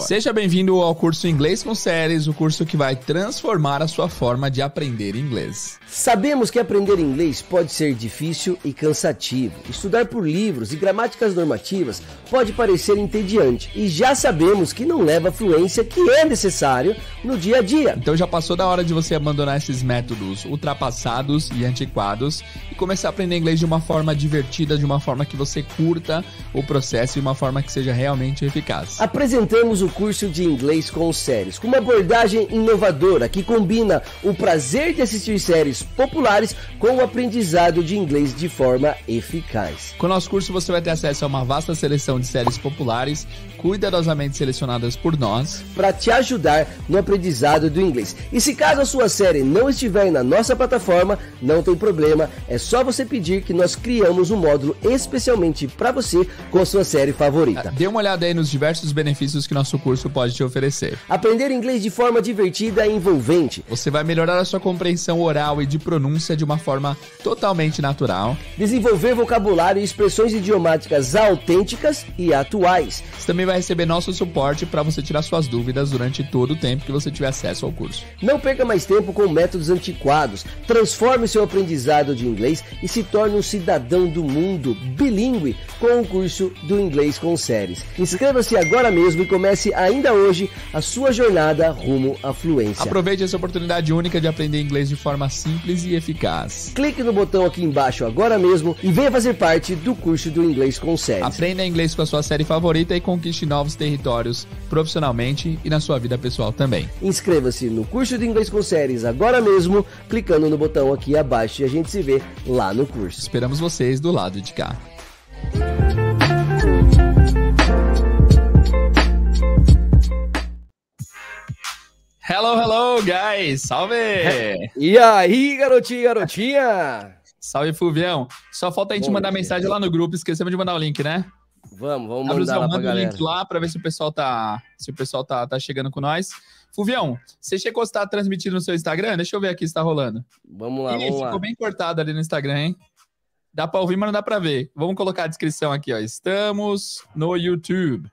Seja bem-vindo ao curso Inglês com Séries, o curso que vai transformar a sua forma de aprender inglês. Sabemos que aprender inglês pode ser difícil e cansativo. Estudar por livros e gramáticas normativas pode parecer entediante e já sabemos que não leva a fluência que é necessário no dia a dia. Então já passou da hora de você abandonar esses métodos ultrapassados e antiquados e começar a aprender inglês de uma forma divertida, de uma forma que você curta o processo e uma forma que seja realmente eficaz. Apresentamos o o curso de inglês com séries, com uma abordagem inovadora que combina o prazer de assistir séries populares com o aprendizado de inglês de forma eficaz. Com o nosso curso você vai ter acesso a uma vasta seleção de séries populares cuidadosamente selecionadas por nós para te ajudar no aprendizado do inglês. E se caso a sua série não estiver na nossa plataforma, não tem problema, é só você pedir que nós criamos um módulo especialmente para você com a sua série favorita. Ah, dê uma olhada aí nos diversos benefícios que nosso curso pode te oferecer. Aprender inglês de forma divertida e é envolvente. Você vai melhorar a sua compreensão oral e de pronúncia de uma forma totalmente natural. Desenvolver vocabulário e expressões idiomáticas autênticas e atuais. Você também vai receber nosso suporte para você tirar suas dúvidas durante todo o tempo que você tiver acesso ao curso. Não perca mais tempo com métodos antiquados. Transforme seu aprendizado de inglês e se torne um cidadão do mundo bilíngue com o curso do Inglês com Séries. Inscreva-se agora mesmo e comece ainda hoje a sua jornada rumo à fluência. Aproveite essa oportunidade única de aprender inglês de forma simples e eficaz. Clique no botão aqui embaixo agora mesmo e venha fazer parte do curso do Inglês com Séries. Aprenda inglês com a sua série favorita e conquiste conquiste novos territórios profissionalmente e na sua vida pessoal também. Inscreva-se no curso de inglês com séries agora mesmo, clicando no botão aqui abaixo e a gente se vê lá no curso. Esperamos vocês do lado de cá. Hello, hello, guys! Salve! E aí, garotinho, garotinha? Salve, Fulvião! Só falta a gente Bom mandar mensagem lá no grupo, esquecemos de mandar o link, né? Vamos, vamos mandar lá manda pra galera. link lá para ver se o pessoal tá, se o pessoal tá, tá chegando com nós. Fuvião, você chegou a estar transmitindo no seu Instagram? Deixa eu ver aqui se tá rolando. Vamos lá, vamos ficou lá. Ficou bem cortado ali no Instagram, hein? Dá para ouvir, mas não dá para ver. Vamos colocar a descrição aqui, ó. Estamos no YouTube.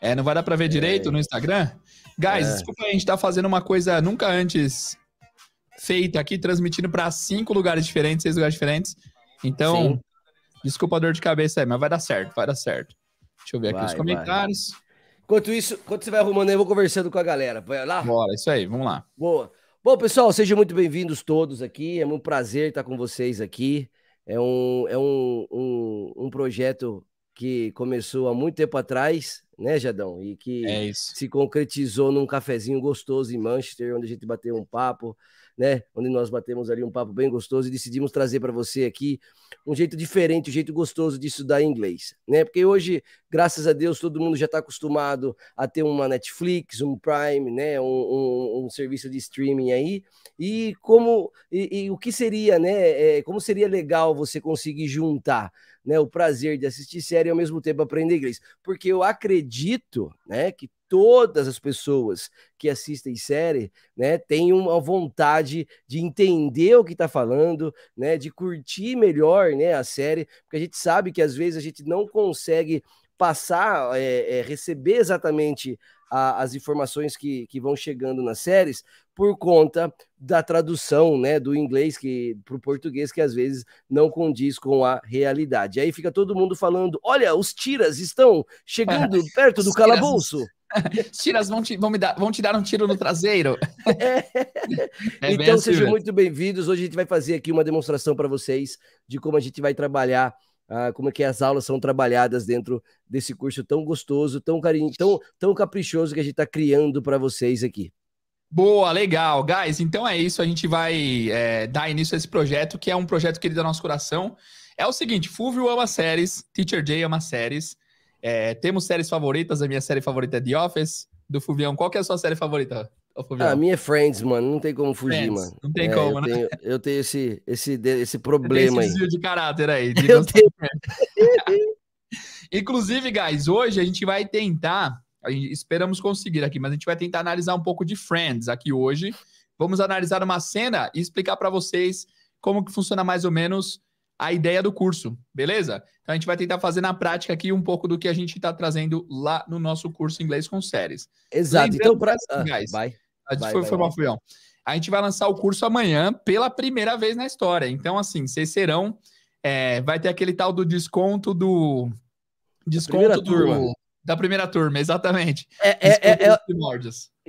É, não vai dar para ver é. direito no Instagram? Guys, é. desculpa, a gente tá fazendo uma coisa nunca antes feita aqui, transmitindo para cinco lugares diferentes, seis lugares diferentes. Então, Sim. Desculpa a dor de cabeça aí, mas vai dar certo, vai dar certo. Deixa eu ver vai, aqui os comentários. Vai, Enquanto isso, enquanto você vai arrumando aí, eu vou conversando com a galera. Vai lá? Bora, isso aí, vamos lá. Boa. Bom, pessoal, sejam muito bem-vindos todos aqui. É um prazer estar com vocês aqui. É um, é um, um, um projeto que começou há muito tempo atrás, né, Jadão? E que é se concretizou num cafezinho gostoso em Manchester, onde a gente bateu um papo, né? Onde nós batemos ali um papo bem gostoso e decidimos trazer para você aqui um jeito diferente, um jeito gostoso de estudar inglês, né? Porque hoje, graças a Deus, todo mundo já está acostumado a ter uma Netflix, um Prime, né? Um, um, um serviço de streaming aí. E como e, e o que seria, né? É, como seria legal você conseguir juntar né, o prazer de assistir série e ao mesmo tempo aprender inglês. Porque eu acredito né, que todas as pessoas que assistem série, né, têm uma vontade de entender o que está falando, né, de curtir melhor, né, a série, porque a gente sabe que às vezes a gente não consegue passar, é, é, receber exatamente a, as informações que, que vão chegando nas séries por conta da tradução, né, do inglês que para o português que às vezes não condiz com a realidade. aí fica todo mundo falando, olha, os tiras estão chegando perto do calabouço. Os tiras vão te, vão, me dar, vão te dar um tiro no traseiro. É. É então assim, sejam mesmo. muito bem-vindos. Hoje a gente vai fazer aqui uma demonstração para vocês de como a gente vai trabalhar, uh, como é que as aulas são trabalhadas dentro desse curso tão gostoso, tão carinho, tão, tão caprichoso que a gente está criando para vocês aqui. Boa, legal, guys. Então é isso. A gente vai é, dar início a esse projeto, que é um projeto querido ao nosso coração. É o seguinte: Fúvio ama séries, Teacher Jay ama séries. É, temos séries favoritas, a minha série favorita é The Office. Do Fuvião, qual que é a sua série favorita? Ah, a minha é Friends, mano. Não tem como fugir, Friends. mano. Não tem é, como, eu né? Tenho, eu tenho esse, esse, esse problema esse aí. de caráter aí. De eu tenho. Inclusive, guys, hoje a gente vai tentar, gente, esperamos conseguir aqui, mas a gente vai tentar analisar um pouco de Friends aqui hoje. Vamos analisar uma cena e explicar para vocês como que funciona mais ou menos a ideia do curso, beleza? Então a gente vai tentar fazer na prática aqui um pouco do que a gente está trazendo lá no nosso curso Inglês com Séries. Exato. então, para. Ah, guys, vai. A gente foi, vai, foi A gente vai lançar o curso amanhã pela primeira vez na história. Então, assim, vocês serão. É, vai ter aquele tal do desconto do. Desconto da do, turma. da primeira turma, exatamente. É, é, é, é,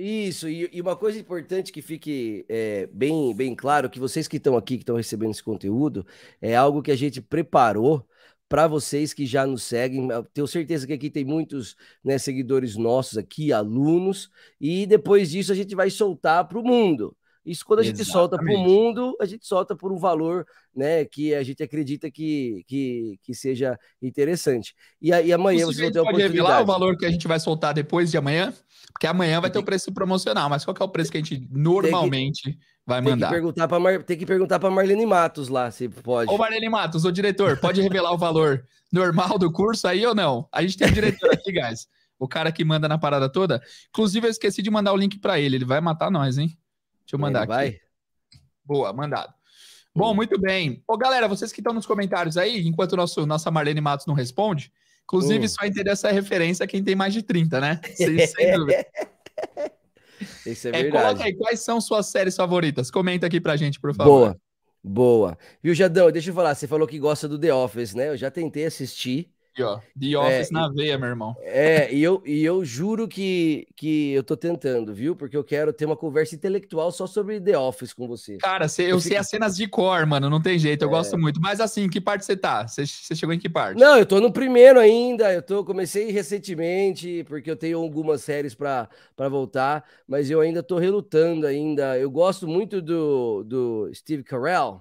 isso, e, uma coisa importante que fique é, bem, bem claro, que vocês que estão aqui, que estão recebendo esse conteúdo, é algo que a gente preparou para vocês que já nos seguem. Eu tenho certeza que aqui tem muitos né, seguidores nossos aqui, alunos, e depois disso a gente vai soltar para o mundo. Isso quando a Exatamente. gente solta para o mundo, a gente solta por um valor né, que a gente acredita que, que, que seja interessante. E, amanhã você vai ter a oportunidade. Pode revelar o valor que a gente vai soltar depois de amanhã? Porque amanhã vai ter o preço promocional, mas qual é o preço que a gente normalmente que, vai mandar? Tem que perguntar para Mar... Marlene Matos lá, se pode. Ô Marlene Matos, ô diretor, pode revelar o valor normal do curso aí ou não? A gente tem um diretor aqui, guys. O cara que manda na parada toda. Inclusive, eu esqueci de mandar o link para ele. Ele vai matar nós, hein? Deixa eu mandar Ele aqui. Vai? Boa, mandado. Bom, muito bem. Ô, galera, vocês que estão nos comentários aí, enquanto nosso, nossa Marlene Matos não responde, inclusive uh. só entender essa referência quem tem mais de 30, né? Sem, sem dúvida. Isso é, é verdade. Coloca aí, quais são suas séries favoritas? Comenta aqui pra gente, por favor. Boa, boa. Viu, Jadão, deixa eu falar, você falou que gosta do The Office, né? Eu já tentei assistir, aqui, ó. The é, Office é, na veia, meu irmão. É, e eu, e eu juro que, que eu tô tentando, viu? Porque eu quero ter uma conversa intelectual só sobre The Office com você. Cara, cê, eu, eu sei fico... as cenas de cor, mano, não tem jeito, eu é. gosto muito. Mas assim, que parte você tá? Você chegou em que parte? Não, eu tô no primeiro ainda, eu tô, comecei recentemente, porque eu tenho algumas séries para voltar, mas eu ainda tô relutando ainda. Eu gosto muito do, do Steve Carell.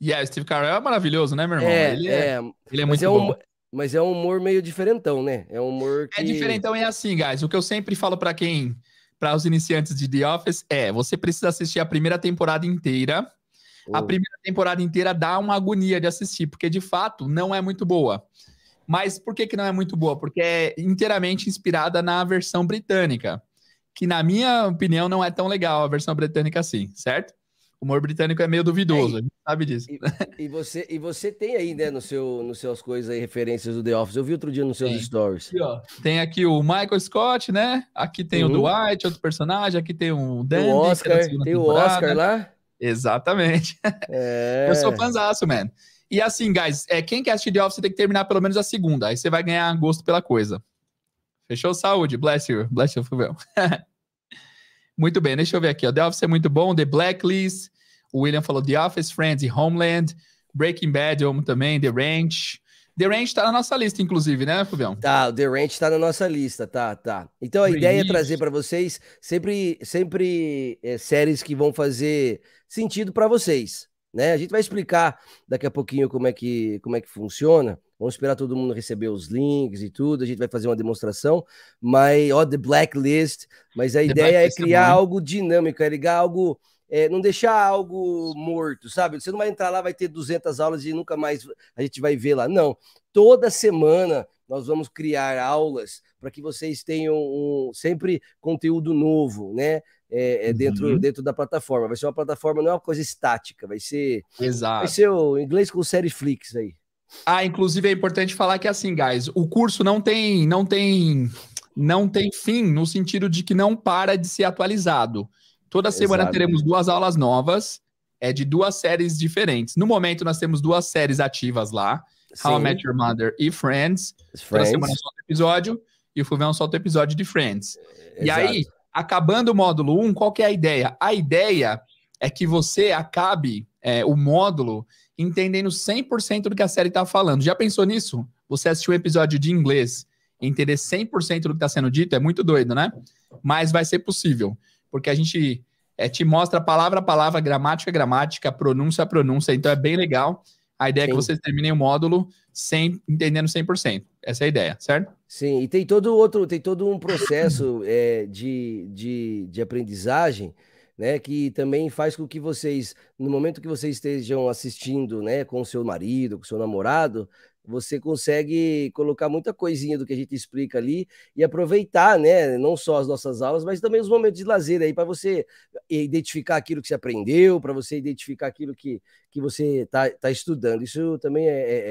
E yeah, é, Steve Carell é maravilhoso, né, meu irmão? É, ele é, é ele é muito é um, bom. Mas é um humor meio diferentão, né? É um humor é que... É diferentão e é assim, guys. O que eu sempre falo para quem... Para os iniciantes de The Office é... Você precisa assistir a primeira temporada inteira. Oh. A primeira temporada inteira dá uma agonia de assistir. Porque, de fato, não é muito boa. Mas por que, que não é muito boa? Porque é inteiramente inspirada na versão britânica. Que, na minha opinião, não é tão legal a versão britânica assim, certo? O humor britânico é meio duvidoso, é, a gente sabe disso. E, e, você, e você tem aí, né, no seu, nos seus coisas aí, referências do The Office. Eu vi outro dia nos seus tem. stories. ó, tem aqui o Michael Scott, né? Aqui tem uhum. o Dwight, outro personagem. Aqui tem um Dandy. O Oscar, tem o é Oscar lá. Exatamente. É. Eu sou fanzaço, man. E assim, guys, é, quem quer assistir The Office tem que terminar pelo menos a segunda. Aí você vai ganhar gosto pela coisa. Fechou? Saúde. Bless you. Bless you, fubel. Muito bem, deixa eu ver aqui. Ó. The Office é muito bom, The Blacklist, o William falou The Office, Friends e Homeland, Breaking Bad, eu amo também, The Ranch. The Ranch tá na nossa lista, inclusive, né, Fabião? Tá, o The Ranch tá na nossa lista, tá, tá. Então a ideia é trazer para vocês sempre, sempre é, séries que vão fazer sentido para vocês, né? A gente vai explicar daqui a pouquinho como é que, como é que funciona. Vamos esperar todo mundo receber os links e tudo. A gente vai fazer uma demonstração. Mas, ó, The Blacklist. Mas a the ideia é, é criar também. algo dinâmico, é ligar algo. É, não deixar algo morto, sabe? Você não vai entrar lá, vai ter 200 aulas e nunca mais a gente vai ver lá. Não. Toda semana nós vamos criar aulas para que vocês tenham um, sempre conteúdo novo, né? É, é dentro, uhum. dentro da plataforma. Vai ser uma plataforma, não é uma coisa estática, vai ser. Exato. Vai ser o inglês com série Flix aí. Ah, inclusive é importante falar que é assim, guys, o curso não tem, não tem, não tem fim no sentido de que não para de ser atualizado. Toda Exato. semana teremos duas aulas novas, é de duas séries diferentes. No momento nós temos duas séries ativas lá, Sim. How I Met Your Mother e Friends. Friends. Toda semana solta episódio e o Fulvão solta episódio de Friends. Exato. E aí, acabando o módulo 1, um, qual que é a ideia? A ideia é que você acabe é, o módulo entendendo 100% do que a série está falando. Já pensou nisso? Você assistiu um episódio de inglês e entender 100% do que está sendo dito é muito doido, né? Mas vai ser possível, porque a gente é, te mostra palavra a palavra, gramática a gramática, pronúncia a pronúncia, então é bem legal. A ideia Sim. é que vocês terminem o módulo sem, entendendo 100%. Essa é a ideia, certo? Sim, e tem todo outro, tem todo um processo é, de, de, de aprendizagem né? Que também faz com que vocês, no momento que vocês estejam assistindo, né, com seu marido, com o seu namorado, você consegue colocar muita coisinha do que a gente explica ali e aproveitar, né, não só as nossas aulas, mas também os momentos de lazer aí para você identificar aquilo que você aprendeu, para você identificar aquilo que, que você está tá estudando. Isso também é,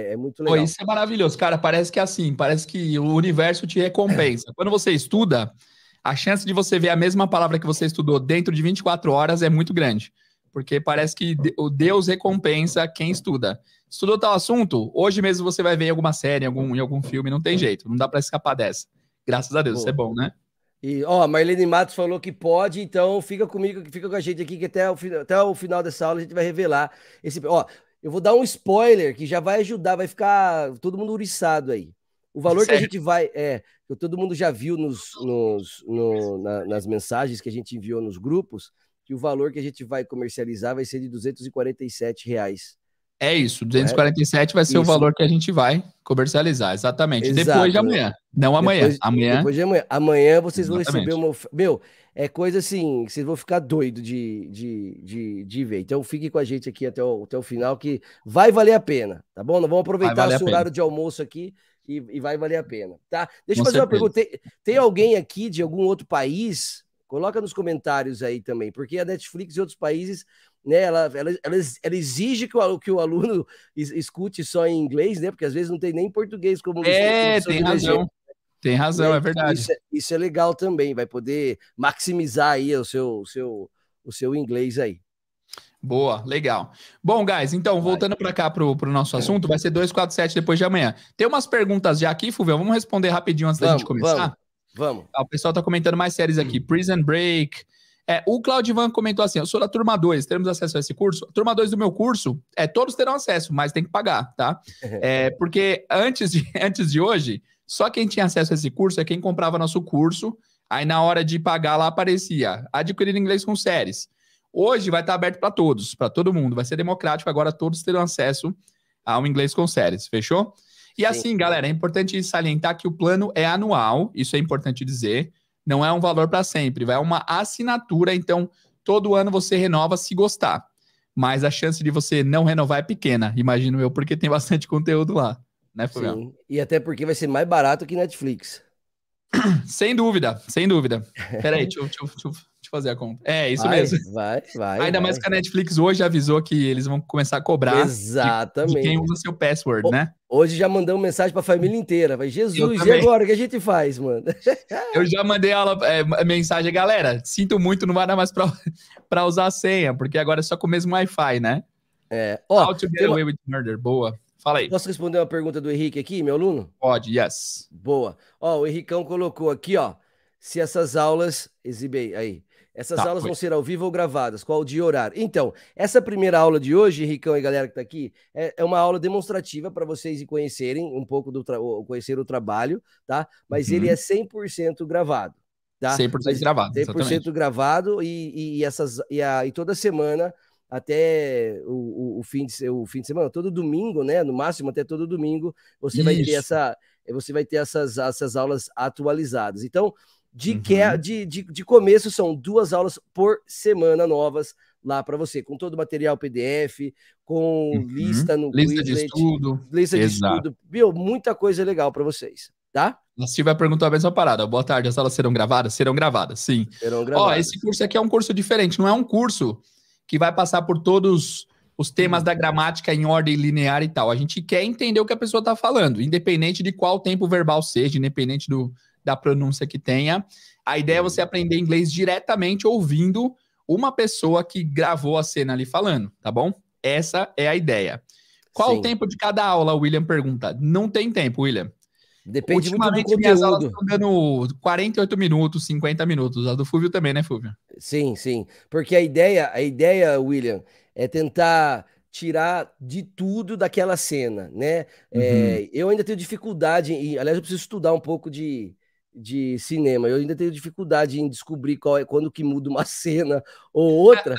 é, é muito legal. Oh, isso é maravilhoso, cara. Parece que é assim, parece que o universo te recompensa. Quando você estuda, a chance de você ver a mesma palavra que você estudou dentro de 24 horas é muito grande. Porque parece que o Deus recompensa quem estuda. Estudou tal assunto? Hoje mesmo você vai ver em alguma série, em algum, em algum filme, não tem jeito, não dá para escapar dessa. Graças a Deus, Pô. isso é bom, né? E ó, a Marlene Matos falou que pode, então fica comigo, fica com a gente aqui que até o, até o final dessa aula a gente vai revelar esse, ó, eu vou dar um spoiler que já vai ajudar, vai ficar todo mundo uriçado aí. O valor Sério? que a gente vai. É, que todo mundo já viu nos, nos no, na, nas mensagens que a gente enviou nos grupos, que o valor que a gente vai comercializar vai ser de 247 reais. É isso, 247 é? vai ser isso. o valor que a gente vai comercializar, exatamente. Exato, depois de amanhã. Né? Não amanhã. Depois, amanhã. Depois de amanhã. Amanhã vocês exatamente. vão receber uma. Meu, é coisa assim, vocês vão ficar doido de, de, de, de ver. Então fique com a gente aqui até o, até o final, que vai valer a pena, tá bom? Nós vamos aproveitar o horário de almoço aqui e, e vai valer a pena, tá? Deixa eu fazer uma pergunta. Tem, tem alguém aqui de algum outro país? Coloca nos comentários aí também, porque a Netflix e outros países né, ela, ela, ela, exige que o, que o aluno escute só em inglês, né? Porque às vezes não tem nem português como. É, tem razão. Tem razão, é, né? é verdade. Isso é, isso é, legal também, vai poder maximizar aí o seu, o seu, o seu inglês aí. Boa, legal. Bom, guys, então, voltando para cá para o nosso é. assunto, vai ser 247 depois de amanhã. Tem umas perguntas já aqui, Fulvio, vamos responder rapidinho antes vamos, da gente começar? Vamos, vamos. Ah, o pessoal está comentando mais séries aqui, Prison Break. É, o Claudivan comentou assim, eu sou da Turma 2, teremos acesso a esse curso? A turma 2 do meu curso, é, todos terão acesso, mas tem que pagar, tá? É, porque antes de, antes de hoje, só quem tinha acesso a esse curso é quem comprava nosso curso, aí na hora de pagar lá aparecia, adquirir inglês com séries. Hoje vai estar aberto para todos, para todo mundo. Vai ser democrático, agora todos terão acesso ao inglês com séries, fechou? E Sim. assim, galera, é importante salientar que o plano é anual, isso é importante dizer. Não é um valor para sempre, vai uma assinatura, então todo ano você renova se gostar. Mas a chance de você não renovar é pequena, imagino eu, porque tem bastante conteúdo lá, né, Fabiano? Sim, e até porque vai ser mais barato que Netflix. sem dúvida, sem dúvida. Peraí, deixa eu fazer a conta. É, isso vai, mesmo. Vai, vai. Ainda vai. mais que a Netflix hoje avisou que eles vão começar a cobrar. Exatamente. De, de quem usa seu password, o, né? Hoje já mandamos mensagem para a família inteira. Vai, Jesus, e agora? O que a gente faz, mano? eu já mandei aula, é, mensagem, galera. Sinto muito, não vai dar mais para usar a senha, porque agora é só com o mesmo Wi-Fi, né? É. Ó, How to get away uma... with murder. Boa. Fala aí. Posso responder uma pergunta do Henrique aqui, meu aluno? Pode, yes. Boa. Ó, o Henricão colocou aqui, ó. Se essas aulas. Exibei aí. Essas tá, aulas vão ser ao vivo ou gravadas? Qual o dia e horário? Então, essa primeira aula de hoje, Ricão e galera que está aqui, é, é, uma aula demonstrativa para vocês conhecerem um pouco do tra... conhecer o trabalho, tá? Mas uhum. ele é 100% gravado. Tá? 100% gravado. 100% exatamente. gravado e, e, essas, e, a, e toda semana até o, o, o, fim de, o fim de semana, todo domingo, né? No máximo até todo domingo, você Isso. vai ter essa, você vai ter essas, essas aulas atualizadas. Então, de, uhum. que, de, de, de começo, são duas aulas por semana novas lá para você, com todo o material PDF, com uhum. lista no lista Quizlet, de estudo, lista Exato. de estudo, viu? Muita coisa legal para vocês, tá? Nasci vai perguntar a mesma parada. Boa tarde, as aulas serão gravadas? Serão gravadas, sim. Serão gravadas. Ó, esse curso aqui é um curso diferente, não é um curso que vai passar por todos os temas uhum. da gramática em ordem linear e tal. A gente quer entender o que a pessoa está falando, independente de qual tempo verbal seja, independente do, da pronúncia que tenha. A ideia é você aprender inglês diretamente ouvindo uma pessoa que gravou a cena ali falando, tá bom? Essa é a ideia. Qual Sim. o tempo de cada aula? O William pergunta. Não tem tempo, William. Depende Ultimamente, muito do minhas aulas estão dando 48 minutos, 50 minutos. A do Fúvio também, né, Fúvio? Sim, sim. Porque a ideia, a ideia, William, é tentar tirar de tudo daquela cena, né? Uhum. É, eu ainda tenho dificuldade, e aliás, eu preciso estudar um pouco de de cinema. Eu ainda tenho dificuldade em descobrir qual é quando que muda uma cena ou outra.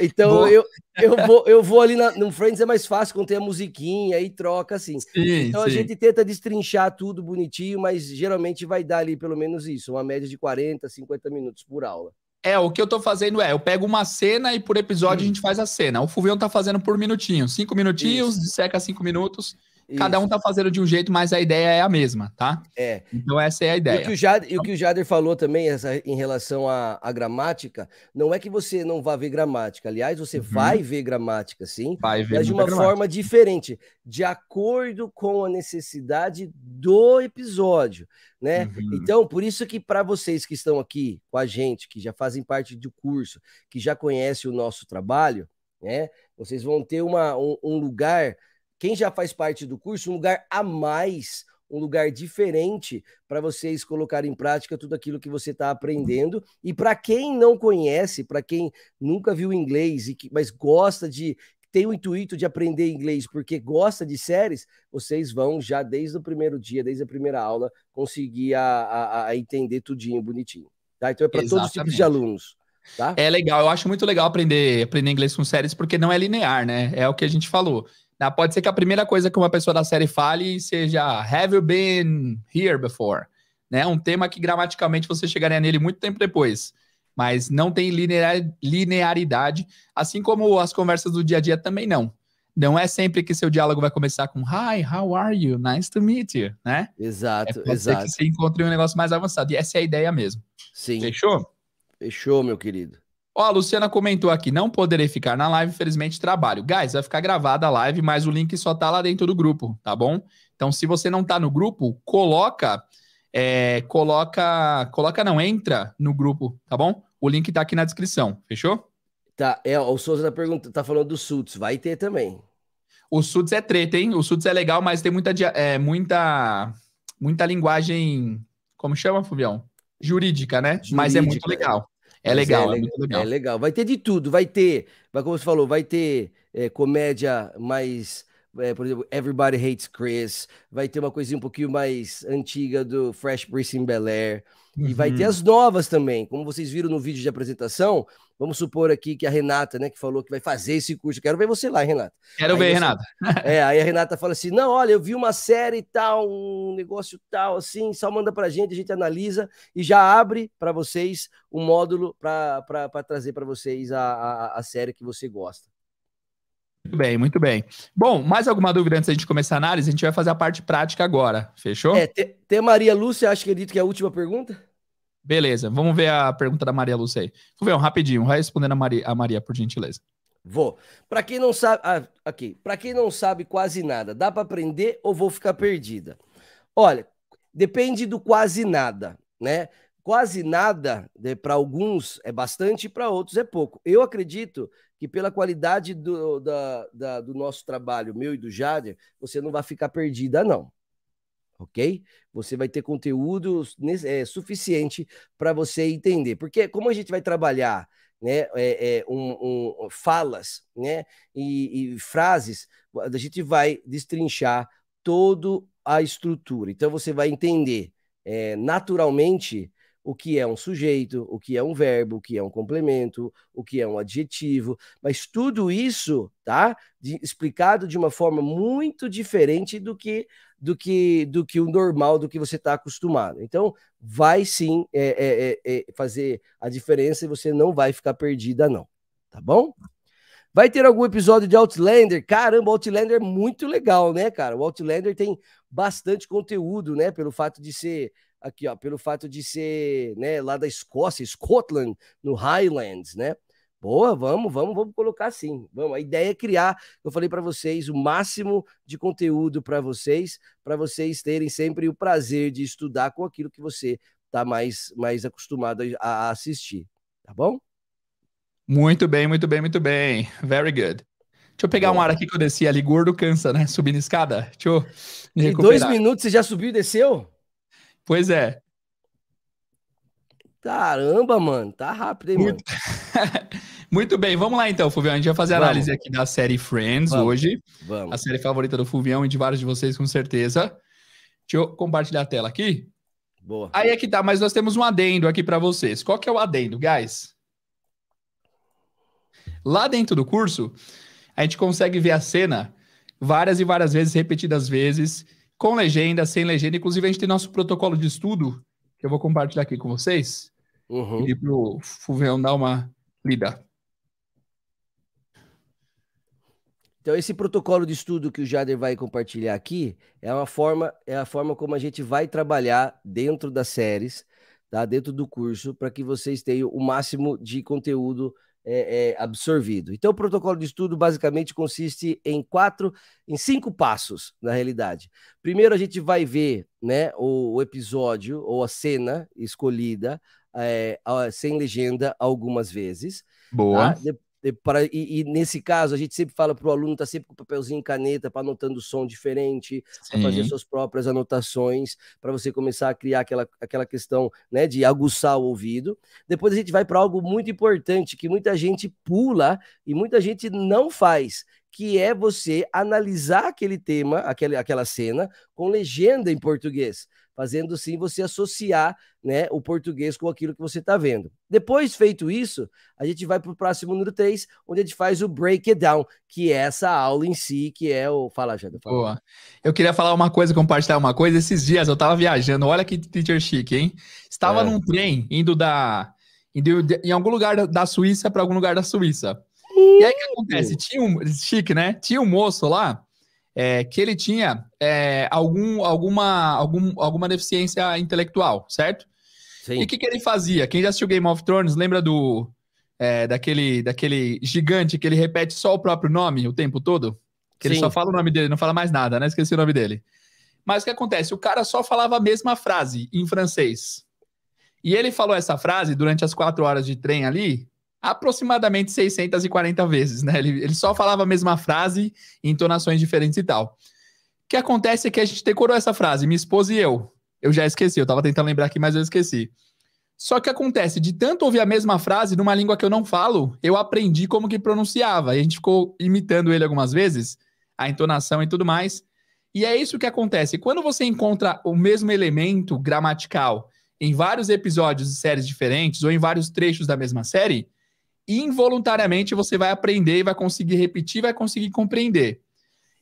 Então eu, eu, vou, eu vou ali na, no Friends é mais fácil quando tem a musiquinha e troca assim. Sim, então sim. a gente tenta destrinchar tudo bonitinho, mas geralmente vai dar ali pelo menos isso, uma média de 40, 50 minutos por aula. É, o que eu tô fazendo é, eu pego uma cena e por episódio hum. a gente faz a cena. O Fulvião tá fazendo por minutinho, cinco minutinhos, isso. seca cinco minutos. Isso. Cada um tá fazendo de um jeito, mas a ideia é a mesma, tá? É. Então essa é a ideia. E o que o Jader, então... o, que o Jader falou também essa, em relação à, gramática, não é que você não vá ver gramática. Aliás, você uhum. vai ver gramática, sim. Vai ver. Mas de uma gramática. forma diferente, de acordo com a necessidade do episódio, né? Uhum. Então, por isso que para vocês que estão aqui com a gente, que já fazem parte do curso, que já conhecem o nosso trabalho, né? Vocês vão ter uma, um, um lugar quem já faz parte do curso, um lugar a mais, um lugar diferente para vocês colocarem em prática tudo aquilo que você está aprendendo. E para quem não conhece, para quem nunca viu inglês, e que, mas gosta de. Tem o intuito de aprender inglês porque gosta de séries, vocês vão já desde o primeiro dia, desde a primeira aula, conseguir a, a, a entender tudinho bonitinho. Tá? Então é para todos os tipos de alunos. Tá? É legal, eu acho muito legal aprender, aprender inglês com séries, porque não é linear, né? É o que a gente falou. Ah, pode ser que a primeira coisa que uma pessoa da série fale seja Have you been here before? Né? Um tema que gramaticalmente você chegaria nele muito tempo depois, mas não tem linearidade, assim como as conversas do dia a dia também não. Não é sempre que seu diálogo vai começar com Hi, how are you? Nice to meet you, né? Exato, é, pode exato. Ser que você encontre um negócio mais avançado. E essa é a ideia mesmo. Sim. Fechou? Fechou, meu querido. Ó, a Luciana comentou aqui, não poderei ficar na live, infelizmente trabalho. Guys, vai ficar gravada a live, mas o link só tá lá dentro do grupo, tá bom? Então, se você não tá no grupo, coloca, é, coloca, coloca não, entra no grupo, tá bom? O link tá aqui na descrição, fechou? Tá, é, o Souza tá, perguntando, tá falando do Suits, vai ter também. O Suits é treta, hein? O Suits é legal, mas tem muita, é, muita, muita linguagem, como chama, Fuvião? Jurídica, né? Jurídica, mas é muito legal. É, é legal, é, é, muito legal. É legal. Vai ter de tudo. Vai ter, vai, como você falou, vai ter é, comédia mais. É, por exemplo, Everybody Hates Chris. Vai ter uma coisinha um pouquinho mais antiga do Fresh Prince in Bel Air. Uhum. E vai ter uhum. as novas também. Como vocês viram no vídeo de apresentação, vamos supor aqui que a Renata, né, que falou que vai fazer esse curso. Quero ver você lá, Renata. Quero aí ver, você... Renata. é, aí a Renata fala assim: não, olha, eu vi uma série tal, um negócio tal, assim, só manda pra gente, a gente analisa e já abre para vocês um módulo para trazer para vocês a, a, a série que você gosta. Muito bem, muito bem. Bom, mais alguma dúvida antes da gente começar a análise? A gente vai fazer a parte prática agora, fechou? É, tem, tem Maria Lúcia, acho que acredito que é a última pergunta. Beleza, vamos ver a pergunta da Maria Lúcia aí. um rapidinho, vai respondendo a Maria, a Maria, por gentileza. Vou. Para quem não sabe, ah, aqui, para quem não sabe quase nada, dá para aprender ou vou ficar perdida? Olha, depende do quase nada, né? Quase nada, né, para alguns é bastante, para outros é pouco. Eu acredito que pela qualidade do, da, da, do nosso trabalho, meu e do Jader, você não vai ficar perdida, não ok? Você vai ter conteúdo é, suficiente para você entender. Porque como a gente vai trabalhar né, é, é, um, um, falas né, e, e frases, a gente vai destrinchar toda a estrutura. Então você vai entender é, naturalmente o que é um sujeito, o que é um verbo, o que é um complemento, o que é um adjetivo, mas tudo isso, tá? De, explicado de uma forma muito diferente do que do que do que o normal, do que você está acostumado. Então, vai sim é, é, é, é, fazer a diferença e você não vai ficar perdida, não. Tá bom? Vai ter algum episódio de Outlander? Caramba, Outlander é muito legal, né, cara? O Outlander tem bastante conteúdo, né? Pelo fato de ser aqui, ó, pelo fato de ser, né, lá da Escócia, Scotland, no Highlands, né? Boa, vamos, vamos, vamos colocar assim. Vamos, a ideia é criar, eu falei para vocês, o máximo de conteúdo para vocês, para vocês terem sempre o prazer de estudar com aquilo que você tá mais, mais acostumado a assistir, tá bom? Muito bem, muito bem, muito bem. Very good. Deixa eu pegar um ar aqui que eu desci ali, gordo cansa, né? Subindo escada. Deixa eu. Me recuperar. Em dois minutos você já subiu e desceu? Pois é. Caramba, mano, tá rápido, aí, Muito... mano? Muito bem, vamos lá então, Fulvião. A gente vai fazer a análise aqui da série Friends vamos. hoje. Vamos. A série favorita do Fulvião e de vários de vocês, com certeza. Deixa eu compartilhar a tela aqui. Boa. Aí é que tá, mas nós temos um adendo aqui para vocês. Qual que é o adendo, guys? Lá dentro do curso, a gente consegue ver a cena várias e várias vezes, repetidas vezes, com legenda, sem legenda. Inclusive, a gente tem nosso protocolo de estudo, que eu vou compartilhar aqui com vocês. Uhum. E para o Fulvião dar uma lida. Então, esse protocolo de estudo que o Jader vai compartilhar aqui é uma forma, é a forma como a gente vai trabalhar dentro das séries, tá? dentro do curso, para que vocês tenham o máximo de conteúdo é, é, absorvido. Então, o protocolo de estudo basicamente consiste em quatro, em cinco passos, na realidade. Primeiro, a gente vai ver né, o, o episódio ou a cena escolhida é, sem legenda algumas vezes. Tá? Boa. Tá? De e, e, nesse caso, a gente sempre fala para o aluno estar tá sempre com papelzinho e caneta, para anotando som diferente, para fazer suas próprias anotações, para você começar a criar aquela, aquela questão né, de aguçar o ouvido. Depois a gente vai para algo muito importante que muita gente pula e muita gente não faz, que é você analisar aquele tema, aquele, aquela cena, com legenda em português fazendo sim você associar né, o português com aquilo que você está vendo. Depois feito isso, a gente vai para o próximo número 3, onde a gente faz o breakdown que é essa aula em si, que é o. Fala, Jada. Fala. Boa. Eu queria falar uma coisa, compartilhar uma coisa. Esses dias eu estava viajando, olha que teacher chique, hein? Estava é. num trem indo da. Indo em algum lugar da Suíça para algum lugar da Suíça. E aí o que acontece? Tinha um. Chique, né? Tinha um moço lá é, que ele tinha é, algum, alguma, algum, alguma deficiência intelectual, certo? Sim. E o que, que ele fazia? Quem já assistiu Game of Thrones lembra do é, daquele, daquele gigante que ele repete só o próprio nome o tempo todo? Que Sim. ele só fala o nome dele, não fala mais nada, né? Esqueci o nome dele. Mas o que acontece? O cara só falava a mesma frase em francês. E ele falou essa frase durante as quatro horas de trem ali, aproximadamente 640 vezes, né? Ele, ele só falava a mesma frase em entonações diferentes e tal. O que acontece é que a gente decorou essa frase, minha esposa e eu. Eu já esqueci, eu tava tentando lembrar aqui, mas eu esqueci. Só que acontece, de tanto ouvir a mesma frase numa língua que eu não falo, eu aprendi como que pronunciava. E a gente ficou imitando ele algumas vezes, a entonação e tudo mais. E é isso que acontece. Quando você encontra o mesmo elemento gramatical em vários episódios de séries diferentes ou em vários trechos da mesma série, involuntariamente você vai aprender e vai conseguir repetir, vai conseguir compreender.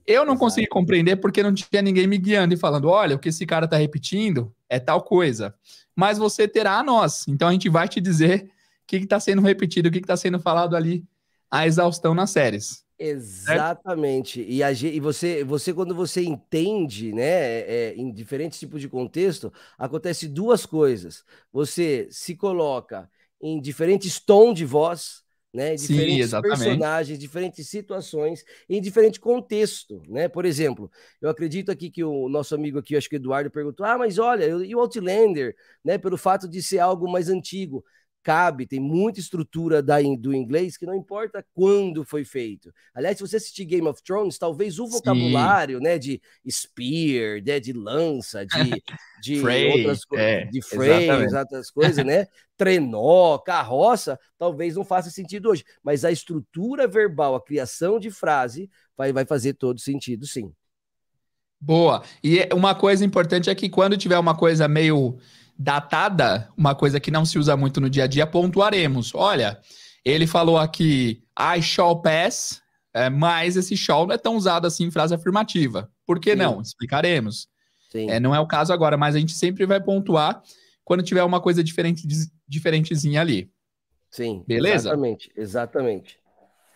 Eu não consegui compreender porque não tinha ninguém me guiando e falando: olha, o que esse cara está repetindo é tal coisa. Mas você terá a nós. Então a gente vai te dizer o que está sendo repetido, o que está sendo falado ali, a exaustão nas séries. Exatamente. E, a, e, você, você, quando você entende, né, é, é, em diferentes tipos de contexto, acontece duas coisas. Você se coloca em diferentes tons de voz, né? Diferentes Sim, personagens, diferentes situações, em diferente contexto, né? Por exemplo, eu acredito aqui que o nosso amigo aqui, acho que o Eduardo perguntou, ah, mas olha, e o Outlander, né? Pelo fato de ser algo mais antigo, cabe, tem muita estrutura da, do inglês que não importa quando foi feito. Aliás, se você assistir Game of Thrones, talvez o vocabulário, né, de spear, né, de lança, de, de Frey, outras coisas, é, de frames, outras coisas, né, trenó, carroça, talvez não faça sentido hoje, mas a estrutura verbal, a criação de frase vai, vai fazer todo sentido, sim. Boa. E é, uma coisa importante é que quando tiver uma coisa meio datada, uma coisa que não se usa muito no dia a dia, pontuaremos. Olha, ele falou aqui, I shall pass, é, mas esse shall não é tão usado assim em frase afirmativa. Por que Sim. não? Explicaremos. É, não é o caso agora, mas a gente sempre vai pontuar quando tiver uma coisa diferente, diferentezinha ali. Sim. Beleza? Exatamente, exatamente.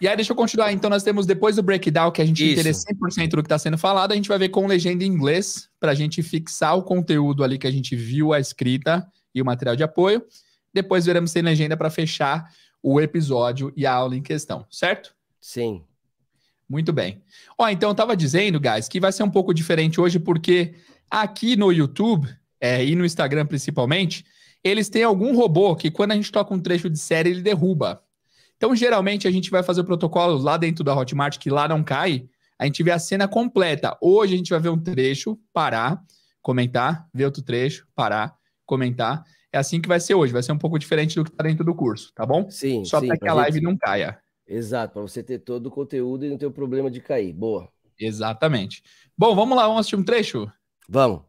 E aí, deixa eu continuar. Então, nós temos depois do breakdown, que a gente Isso. entender 100% do que está sendo falado, a gente vai ver com legenda em inglês, para a gente fixar o conteúdo ali que a gente viu, a escrita e o material de apoio. Depois veremos sem legenda para fechar o episódio e a aula em questão, certo? Sim. Muito bem. Ó, então, eu estava dizendo, guys, que vai ser um pouco diferente hoje, porque aqui no YouTube é, e no Instagram principalmente, eles têm algum robô que quando a gente toca um trecho de série, ele derruba. Então, geralmente, a gente vai fazer o protocolo lá dentro da Hotmart, que lá não cai. A gente vê a cena completa. Hoje a gente vai ver um trecho, parar, comentar, ver outro trecho, parar, comentar. É assim que vai ser hoje. Vai ser um pouco diferente do que está dentro do curso, tá bom? Sim. Só para que a live gente... não caia. Exato, para você ter todo o conteúdo e não ter o problema de cair. Boa. Exatamente. Bom, vamos lá, vamos assistir um trecho? Vamos.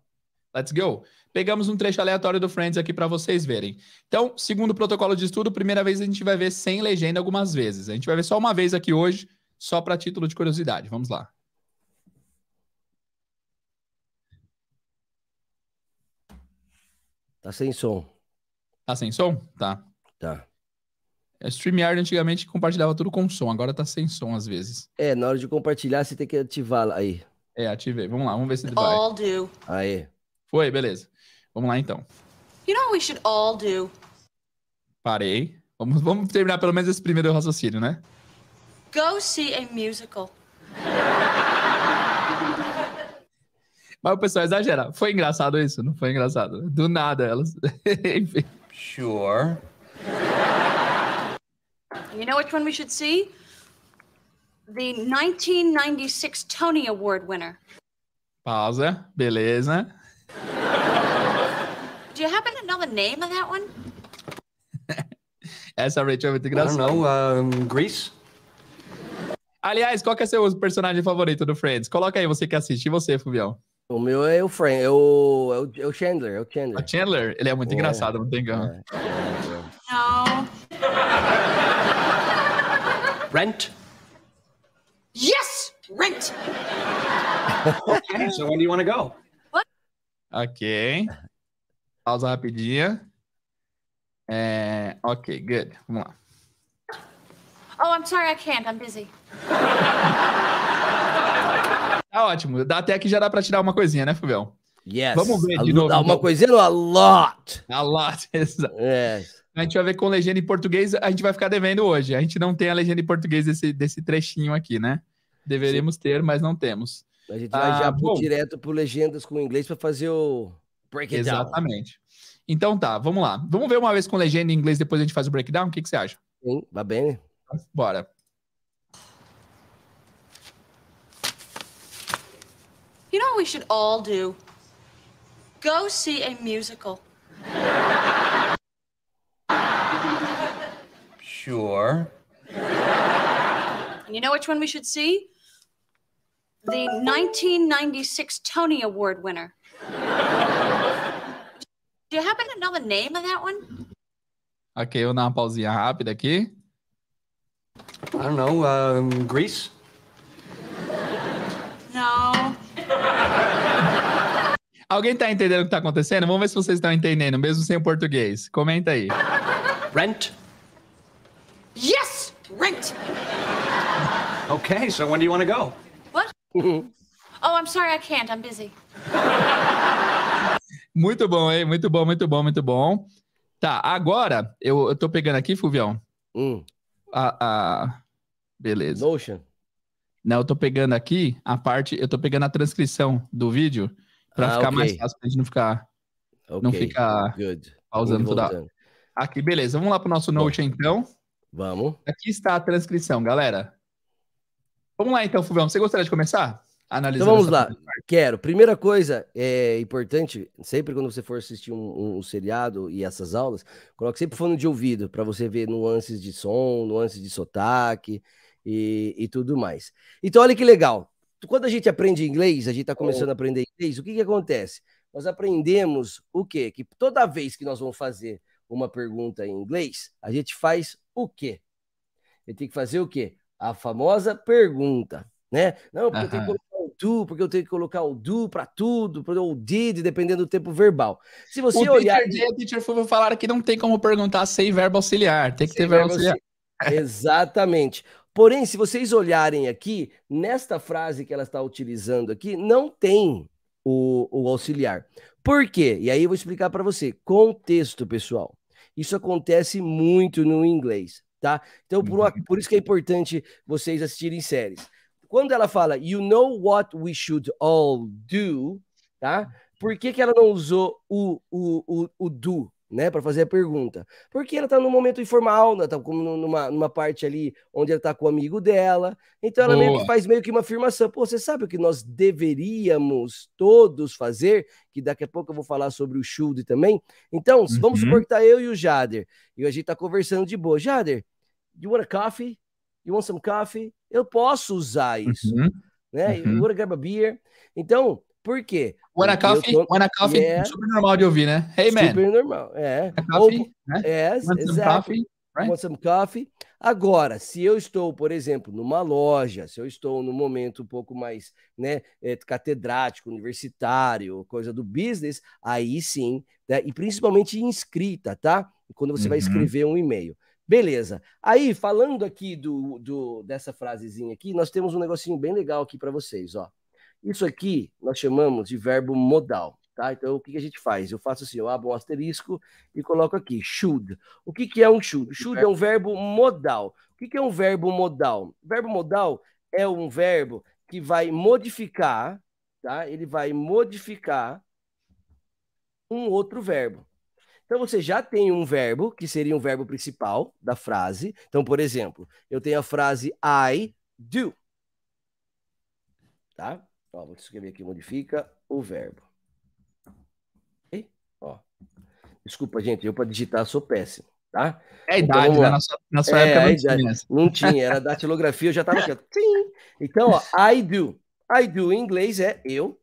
Let's go. Pegamos um trecho aleatório do Friends aqui para vocês verem. Então, segundo o protocolo de estudo, primeira vez a gente vai ver sem legenda algumas vezes. A gente vai ver só uma vez aqui hoje, só para título de curiosidade. Vamos lá. Tá sem som. Tá sem som? Tá. Tá. A é, StreamYard antigamente compartilhava tudo com som, agora tá sem som às vezes. É, na hora de compartilhar você tem que ativá-la aí. É, ativei. Vamos lá, vamos ver se ele vai. All do. Aí. Foi, beleza. Vamos lá então. You know what we should all do? Parei. Vamos, vamos terminar pelo menos esse primeiro raciocínio, né? Go see a musical. Mas o pessoal exagera. Foi engraçado isso? Não foi engraçado. Do nada elas. Sure. You know which one we should see? The 1996 Tony Award winner. Pausa. Beleza. Do you happen to know the name of that one? Essa é Rachel é muito engraçada. Não, um, Grease. Aliás, qual que é seu personagem favorito do Friends? Coloca aí você que assiste, e você, Fubião? O meu é o Friend, é, é o, é o Chandler, é o Chandler. O Chandler, ele é muito é. engraçado, não tem engano. Não. Rent? Yes, Rent. okay, so when do you want to go? What? Ok. Pausa rapidinha. É, ok, good. Vamos lá. Oh, I'm sorry, I can't. I'm busy. Tá ótimo. Dá até que já dá para tirar uma coisinha, né, Fubel? Yes. Vamos ver a, de novo. Uma então. coisinha ou a lot? A lot, exato. Yes. A gente vai ver com legenda em português. A gente vai ficar devendo hoje. A gente não tem a legenda em português desse, desse trechinho aqui, né? Deveríamos Sim. ter, mas não temos. A gente vai ah, já bom. direto para legendas com inglês para fazer o break it Exatamente. Então tá, vamos lá. Vamos ver uma vez com legenda em inglês, depois a gente faz o breakdown. O que, que você acha? Sim, vai bem. Bora. You know what we should all do? Go see a musical. Sure. And you know which one we should see? The 1996 Tony Award winner you happen to know the name of that one? vou dar uma pausinha rápida aqui. I don't know, um, Greece? No. Alguém tá entendendo o que tá acontecendo? Vamos ver se vocês estão entendendo, mesmo sem o português. Comenta aí. Rent? Yes, rent. Okay, so when do you want to go? What? oh, I'm sorry, I can't. I'm busy. Muito bom, hein? Muito bom, muito bom, muito bom. Tá, agora eu, eu tô pegando aqui, Fulvião. Hum. A, a... Beleza. Notion. Não, eu tô pegando aqui a parte, eu tô pegando a transcrição do vídeo para ah, ficar okay. mais fácil pra gente não ficar okay. não ficar Good. pausando tudo. Aqui, beleza. Vamos lá pro nosso Notion então. Vamos. Aqui está a transcrição, galera. Vamos lá então, Fulvião. Você gostaria de começar? analisando. Então vamos lá, parte. quero. Primeira coisa é importante, sempre quando você for assistir um, um, seriado e essas aulas, coloque sempre fone de ouvido para você ver nuances de som, nuances de sotaque e, e tudo mais. Então olha que legal. Quando a gente aprende inglês, a gente está começando a aprender inglês, o que, que acontece? Nós aprendemos o quê? Que toda vez que nós vamos fazer uma pergunta em inglês, a gente faz o quê? Ele tem que fazer o quê? A famosa pergunta, né? Não, porque eu tenho que do, porque eu tenho que colocar o do para tudo, ou o did, dependendo do tempo verbal. Se você o olhar. Teacher, e... teacher falar que não tem como perguntar sem verbo auxiliar, tem que sem ter verbo auxiliar. auxiliar. Exatamente. Porém, se vocês olharem aqui, nesta frase que ela está utilizando aqui, não tem o, o auxiliar. Por quê? E aí eu vou explicar para você. Contexto, pessoal. Isso acontece muito no inglês, tá? Então, por, uhum. por isso que é importante vocês assistirem séries. Quando ela fala you know what we should all do, tá? Por que, que ela não usou o, o, o, o do, né, para fazer a pergunta? Porque ela tá num momento informal, ela né, tá como numa, numa parte ali onde ela tá com o amigo dela. Então ela meio que faz meio que uma afirmação. Pô, você sabe o que nós deveríamos todos fazer? Que daqui a pouco eu vou falar sobre o Should também. Então, uhum. vamos supor que tá eu e o Jader. E a gente tá conversando de boa. Jader, you want a coffee? You want some coffee? eu posso usar isso. Uhum. Né? Uhum. grab a beer? Então, por quê? Wanna coffee? Tô... Wanna coffee? Yeah. Super normal de ouvir, né? Hey, man. Super normal, é. Coffee, Ou... né? Yes, é, Want exactly. some coffee? Right? Want some coffee? Agora, se eu estou, por exemplo, numa loja, se eu estou num momento um pouco mais né, é, catedrático, universitário, coisa do business, aí sim, né? e principalmente em escrita, tá? Quando você uhum. vai escrever um e-mail. Beleza. Aí, falando aqui do, do, dessa frasezinha aqui, nós temos um negocinho bem legal aqui para vocês, ó. Isso aqui nós chamamos de verbo modal, tá? Então, o que, a gente faz? Eu faço assim, eu abro um asterisco e coloco aqui, should. O que, que é um should? Should é um verbo modal. O que, que é um verbo modal? Verbo modal é um verbo que vai modificar, tá? Ele vai modificar um outro verbo. Então você já tem um verbo, que seria um verbo principal da frase. Então, por exemplo, eu tenho a frase I do. Tá? Ó, vou escrever aqui, modifica o verbo. Okay? Ó. Desculpa, gente, eu para digitar sou péssimo, tá? É a então, idade, então, né? Na sua, na sua é, época não tinha. não tinha, era datilografia, eu já estava aqui. Sim. Então, ó, I do. I do em inglês é eu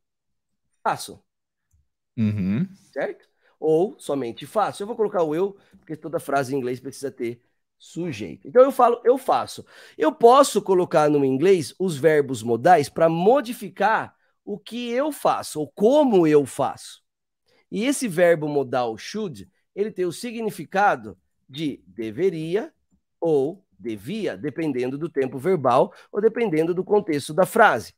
faço. Uhum. Certo? ou somente faço. Eu vou colocar o eu, porque toda frase em inglês precisa ter sujeito. Então eu falo eu faço. Eu posso colocar no inglês os verbos modais para modificar o que eu faço ou como eu faço. E esse verbo modal should, ele tem o significado de deveria ou devia, dependendo do tempo verbal ou dependendo do contexto da frase.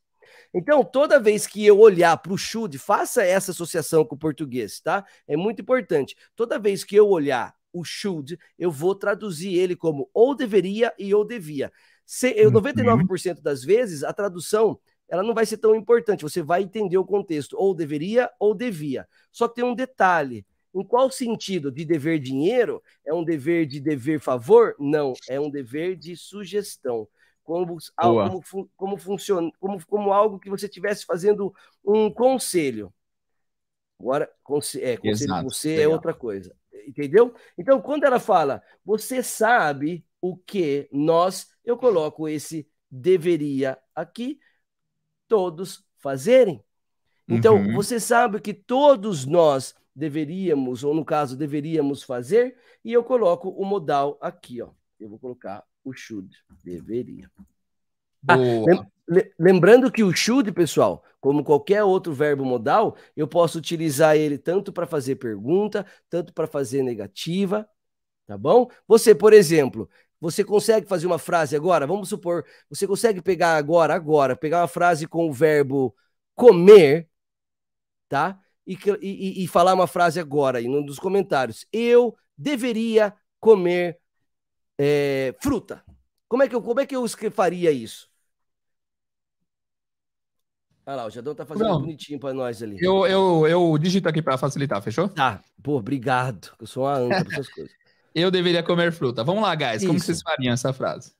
Então, toda vez que eu olhar para o Chud, faça essa associação com o português, tá? É muito importante. Toda vez que eu olhar o should, eu vou traduzir ele como ou deveria e ou devia. Se, eu, 99% uhum. das vezes, a tradução ela não vai ser tão importante, você vai entender o contexto, ou deveria ou devia. Só tem um detalhe. Em qual sentido de dever dinheiro? É um dever de dever favor? Não, é um dever de sugestão como, algo, como, como, funciona, como, como algo que você estivesse fazendo um conselho. Agora, conselho, é, conselho Exato, você é legal. é outra coisa, entendeu? Então, quando ela fala, você sabe o que nós, eu coloco esse deveria aqui, todos fazerem. Então, uhum. você sabe que todos nós deveríamos, ou no caso, deveríamos fazer, e eu coloco o modal aqui, ó. Eu vou colocar o should. Deveria. Ah, lem lembrando que o should, pessoal, como qualquer outro verbo modal, eu posso utilizar ele tanto para fazer pergunta, tanto para fazer negativa, tá bom? Você, por exemplo, você consegue fazer uma frase agora? Vamos supor, você consegue pegar agora, agora, pegar uma frase com o verbo comer, tá? E, e, e falar uma frase agora aí, nos dos comentários. Eu deveria comer é, fruta. Como é, que eu, como é que eu faria isso? Olha ah lá, o Jadão tá fazendo Não, bonitinho para nós ali. Eu, eu, eu digito aqui para facilitar, fechou? Tá. Pô, obrigado. Eu sou uma anta para essas coisas. Eu deveria comer fruta. Vamos lá, guys. Isso. Como vocês fariam essa frase?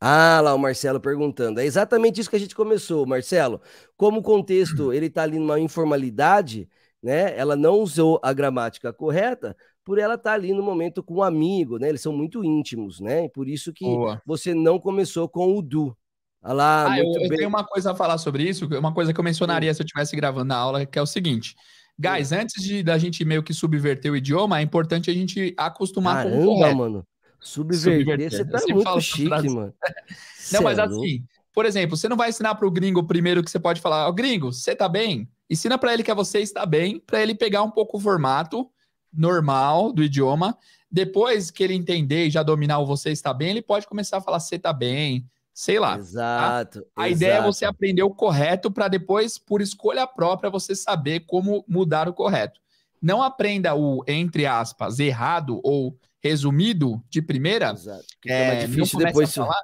Ah, lá o Marcelo perguntando. É exatamente isso que a gente começou, Marcelo. Como o contexto ele está ali numa informalidade, né? Ela não usou a gramática correta por ela estar tá ali no momento com um amigo, né? Eles são muito íntimos, né? Por isso que Boa. você não começou com o Du. Olha lá, ah, eu, eu, tenho uma coisa a falar sobre isso, uma coisa que eu mencionaria hum. se eu estivesse gravando na aula, que é o seguinte. Hum. Guys, antes de da gente meio que subverter o idioma, é importante a gente acostumar Caramba, com o correto. mano. Subverter, subverter. você tá muito chique, frase. mano. não, mas é assim, por exemplo, você não vai ensinar para o gringo primeiro que você pode falar, oh, gringo, você tá bem? Ensina para ele que é você está bem, para ele pegar um pouco o formato normal do idioma. Depois que ele entender e já dominar o você está bem, ele pode começar a falar você está bem, sei lá. Tá? Exato. Tá? A exato. ideia é você aprender o correto para depois, por escolha própria, você saber como mudar o correto. Não aprenda o, entre aspas, errado ou resumido de primeira. Exato. É, é difícil depois. A falar.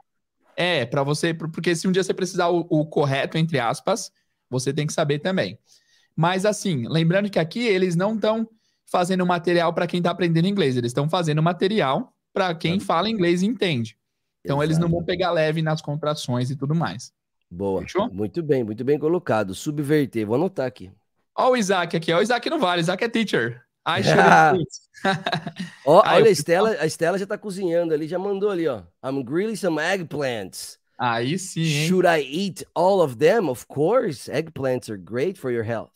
É, para você, porque se um dia você precisar o, o correto, entre aspas, você tem que saber também. Mas assim, lembrando que aqui eles não estão fazendo material para quem está aprendendo inglês, eles estão fazendo material para quem fala inglês e entende. Então Exato. eles não vão pegar leve nas contrações e tudo mais. Boa. Fechou? Muito bem, muito bem colocado. Subverter, vou anotar aqui. Ó o Isaac aqui, ó. O Isaac não vale, o Isaac é teacher. I oh, olha, a Estela, a Estela já está cozinhando ali, já mandou ali, ó. I'm grilling some eggplants. Aí sim. Hein? Should I eat all of them? Of course, eggplants are great for your health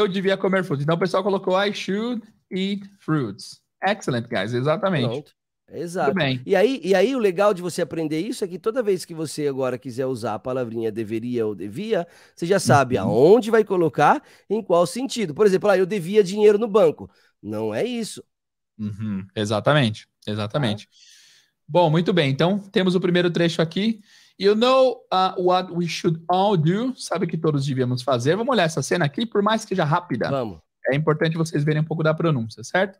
eu devia comer frutas. Então o pessoal colocou I should eat fruits. Excellent, guys, exatamente. Pronto. Exato. E aí, e aí o legal de você aprender isso é que toda vez que você agora quiser usar a palavrinha deveria ou devia, você já sabe uhum. aonde vai colocar, em qual sentido. Por exemplo, ah, eu devia dinheiro no banco. Não é isso. Uhum. Exatamente, exatamente. Ah. Bom, muito bem. Então, temos o primeiro trecho aqui. You know uh, what we should all do? Sabe o que todos devíamos fazer? Vamos olhar essa cena aqui, por mais que seja rápida. Vamos. É importante vocês verem um pouco da pronúncia, certo?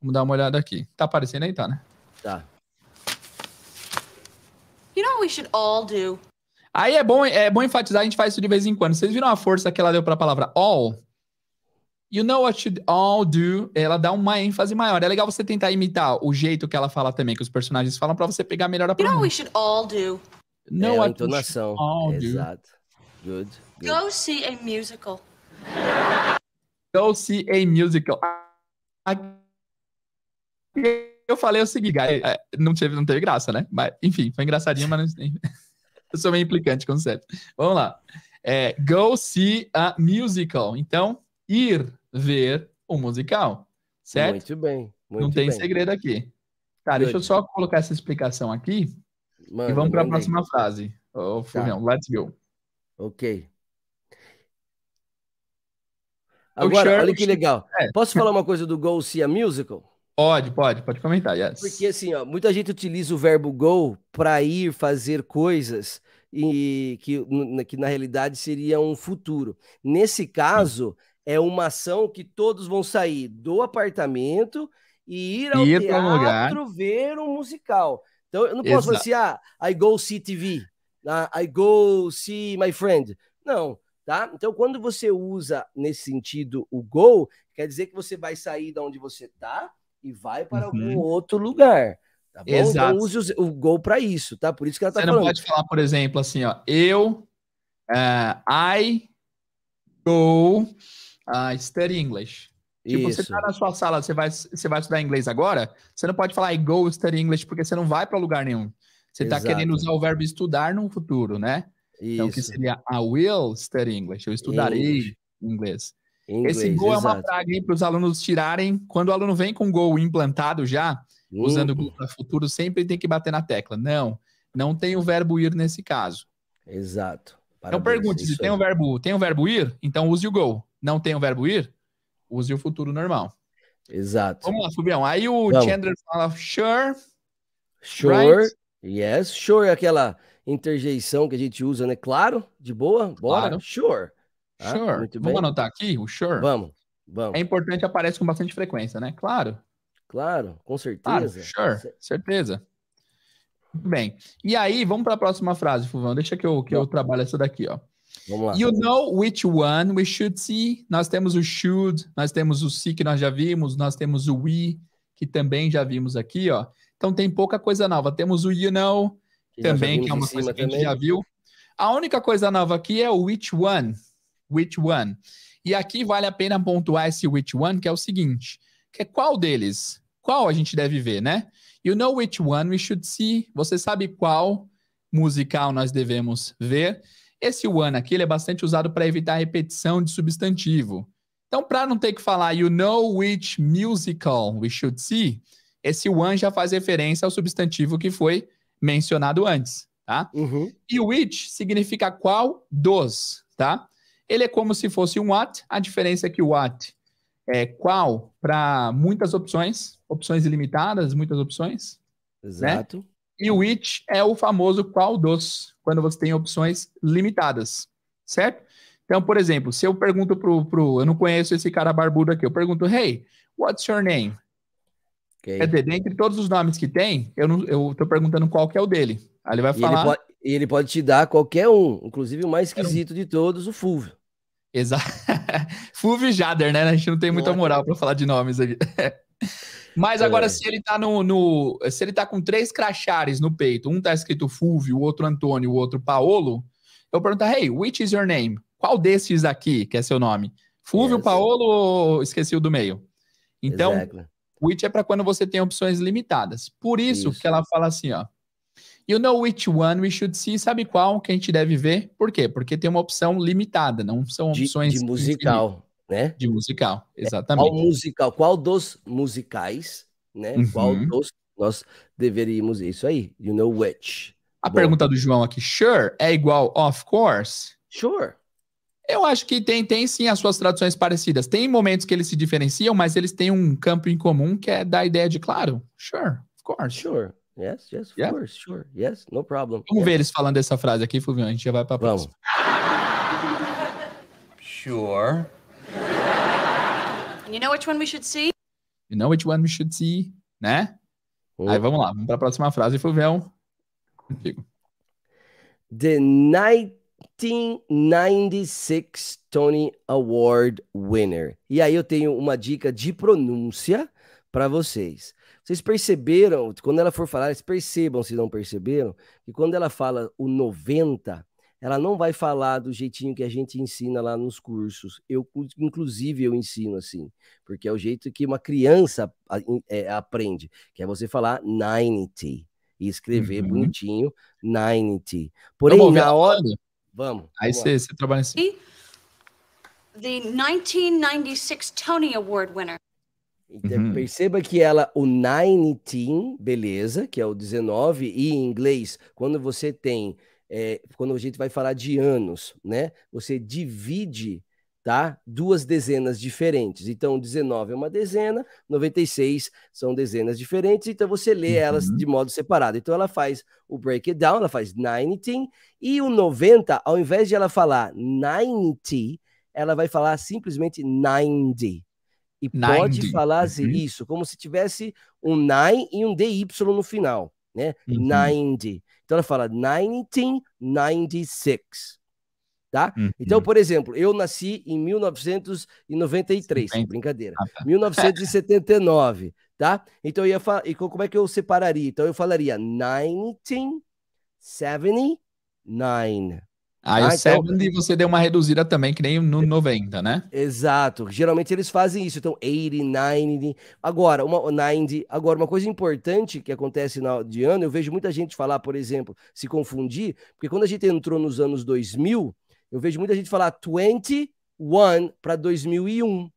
Vamos dar uma olhada aqui. Tá aparecendo aí, tá, né? Tá. You know what we should all do? Aí é bom, é bom enfatizar, a gente faz isso de vez em quando. Vocês viram a força que ela deu para a palavra all? You know what should all do? Ela dá uma ênfase maior. É legal você tentar imitar o jeito que ela fala também, que os personagens falam, para você pegar melhor a pronúncia. You know what we should all do? Não é a entonação. Oh, Exato. Good, good, Go see a musical. Go see a musical. Eu falei o seguinte, é, não teve, não teve graça, né? Mas, enfim, foi engraçadinho, mas não, eu sou meio implicante com certo. Vamos lá. É, go see a musical. Então, ir ver o um musical, certo? Muito bem. Muito não tem bem. segredo aqui. Tá, deixa eu só colocar essa explicação aqui e vamos para a próxima frase. Oh, Fulvião, tá. let's go. Ok. Agora, olha que legal. É. Posso falar uma coisa do Go See a Musical? Pode, pode, pode comentar, yes. Porque assim, ó, muita gente utiliza o verbo go para ir fazer coisas e que, que na realidade seria um futuro. Nesse caso, é uma ação que todos vão sair do apartamento e ir ao teatro ver um musical. Então eu não posso Exato. falar assim, ah, I go see TV, ah, I go see my friend. Não, tá? Então quando você usa nesse sentido o go, quer dizer que você vai sair da onde você tá e vai para uhum. algum outro lugar. Tá bom? Então, Exato. Então use o go para isso, tá? Por isso que ela tá Você falando. não pode falar, por exemplo, assim, ó, eu, uh, I go uh, study English. Tipo, Isso. você tá na sua sala, você vai, você vai estudar inglês agora, você não pode falar I go study English, porque você não vai para lugar nenhum. Você está querendo usar o verbo estudar no futuro, né? Então, isso. Então, que seria I will study English, eu estudarei English. inglês. Esse go exato. é uma praga para os alunos tirarem. Quando o aluno vem com go implantado já, uhum. usando gol para futuro, sempre tem que bater na tecla. Não, não tem o verbo ir nesse caso. Exato. Então, Parabéns, então pergunte é se tem o um verbo, tem um verbo ir, então use o go. Não tem o um verbo ir, Use o futuro normal. Exato. Vamos lá, Fubião. Aí o Vamos. Chandler fala, sure. Sure. Right? Yes, sure. É aquela interjeição que a gente usa, né? Claro, de boa, bora. Claro. Sure. Ah, sure. Muito bem. Vamos anotar aqui o sure? Vamos. Vamos. É importante, aparece com bastante frequência, né? Claro. Claro, com certeza. Claro, sure, certeza. Muito bem. E aí, vamos para a próxima frase, Fulvão. Deixa que eu, que eu trabalho essa daqui, ó. You know which one we should see. Nós temos o should, nós temos o see que nós já vimos, nós temos o we que também já vimos aqui, ó. Então tem pouca coisa nova. Temos o you know que também, que é uma coisa que a gente já viu. A única coisa nova aqui é o which one. Which one. E aqui vale a pena pontuar esse which one, que é o seguinte, que é qual deles? Qual a gente deve ver, né? You know which one we should see. Você sabe qual musical nós devemos ver. Esse one aqui ele é bastante usado para evitar repetição de substantivo. Então, para não ter que falar you know which musical we should see, esse one já faz referência ao substantivo que foi mencionado antes, tá? Uhum. E which significa qual dos, tá? Ele é como se fosse um what, a diferença é que o what é qual para muitas opções, opções ilimitadas, muitas opções. Né? Exato. Né? E o which é o famoso qual dos, quando você tem opções limitadas, certo? Então, por exemplo, se eu pergunto pro, pro eu não conheço esse cara barbudo aqui, eu pergunto, hey, what's your name? Okay. Quer dizer, dentre todos os nomes que tem, eu, não, eu tô perguntando qual que é o dele. Aí ele vai e falar... Ele pode, e ele pode te dar qualquer um, inclusive o mais esquisito de todos, o Fulvio. Exato. Fulvio Jader, né? A gente não tem muita moral para falar de nomes aqui. Mas agora, é. se ele tá no, no, Se ele tá com três crachares no peito, um tá escrito Fulvio, o outro Antônio, o outro Paolo, eu pergunto, hey, which is your name? Qual desses aqui que é seu nome? Fulvio, yes. Paolo ou esqueci o do meio? Então, exactly. which é para quando você tem opções limitadas. Por isso, isso que ela fala assim, ó. You know which one we should see, sabe qual que a gente deve ver? Por quê? Porque tem uma opção limitada, não são opções. De, de musical. Infinitas né? De musical, é, exatamente. Qual musical, qual dos musicais, né? Uhum. Qual dos nós deveríamos isso aí? You know which. A Bom. pergunta do João aqui, sure é igual of course? Sure. Eu acho que tem, tem sim as suas traduções parecidas. Tem momentos que eles se diferenciam, mas eles têm um campo em comum que é da ideia de claro, sure, of course. Sure. Yes, yes, of yeah. course, sure. Yes, no problem. Vamos yes. ver eles falando essa frase aqui, Fulvio, a gente já vai para a próxima. Sure. And you know which one we should see? You know which one we should see, né? Oh. Aí vamos lá, vamos para a próxima frase, Fulvião. Contigo. The 1996 Tony Award winner. E aí eu tenho uma dica de pronúncia para vocês. Vocês perceberam, quando ela for falar, percebam, se não perceberam, que quando ela fala o 90, ela não vai falar do jeitinho que a gente ensina lá nos cursos. Eu, inclusive, eu ensino assim, porque é o jeito que uma criança é, aprende, que é você falar 90 e escrever uhum. bonitinho 90. Porém, vamos na hora... Vamos. Aí você trabalha assim. The 1996 Tony Award winner. Então, uhum. Perceba que ela, o 19, beleza, que é o 19, e em inglês, quando você tem é, quando a gente vai falar de anos, né? Você divide tá? Duas dezenas diferentes. Então, 19 é uma dezena, 96 são dezenas diferentes, então você lê elas uhum. de modo separado. Então, ela faz o breakdown, ela faz 19, e o 90, ao invés de ela falar 90, ela vai falar simplesmente 90. E 90. pode falar uhum. isso, como se tivesse um 9 e um DY no final, né? Uhum. 90. Então ela fala 1996. Tá? Uhum. Então, por exemplo, eu nasci em 1993, Sim. brincadeira. Ah, tá. 1979, tá? Então eu ia falar, como é que eu separaria? Então eu falaria 1979. Aí ah, o então... você deu uma reduzida também, que nem no 90, né? Exato. Geralmente eles fazem isso. Então, 80, 90. Agora, uma, 90. Agora, uma coisa importante que acontece na, de ano, eu vejo muita gente falar, por exemplo, se confundir, porque quando a gente entrou nos anos 2000, eu vejo muita gente falar 21 para 2001. Hum,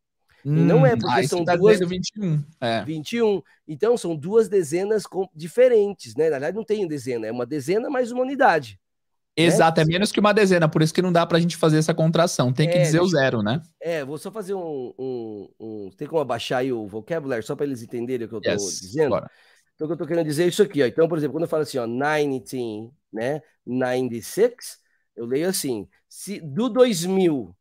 não é, porque são tá duas. 21. É. 21. Então, são duas dezenas com... diferentes, né? Na verdade, não tem dezena, é uma dezena mais uma unidade. É Exato, é menos que uma dezena, por isso que não dá pra gente fazer essa contração. Tem que é, dizer o zero, né? É, vou só fazer um, um, um, Tem como abaixar aí o vocabulário, só para eles entenderem o que eu estou yes, dizendo? Bora. Então, o que eu estou querendo dizer é isso aqui, ó. Então, por exemplo, quando eu falo assim, ó, 19, né? 96, eu leio assim: se do 2000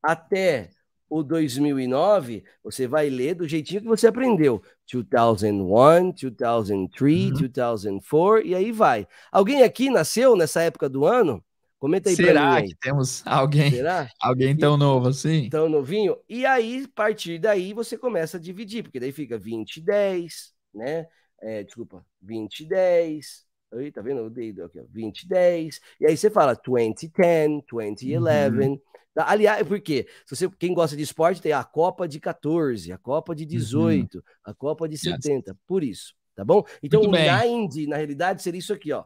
até o 2009, você vai ler do jeitinho que você aprendeu. 2001, 2003, uhum. 2004 e aí vai. Alguém aqui nasceu nessa época do ano? Comenta aí Será pra mim. Será que temos alguém? Será? Alguém tão e, novo assim? Tão novinho? E aí, a partir daí, você começa a dividir, porque daí fica 2010, né? É, desculpa, 2010, Aí, tá vendo o dedo aqui, ó, 2010. E aí você fala 2010, 2011. Uhum. Tá, Aliás, é por quê? Se você, quem gosta de esporte tem a Copa de 14, a Copa de 18, uhum. a Copa de 70, yes. por isso, tá bom? Então, o bem. Nine, na realidade, seria isso aqui, ó.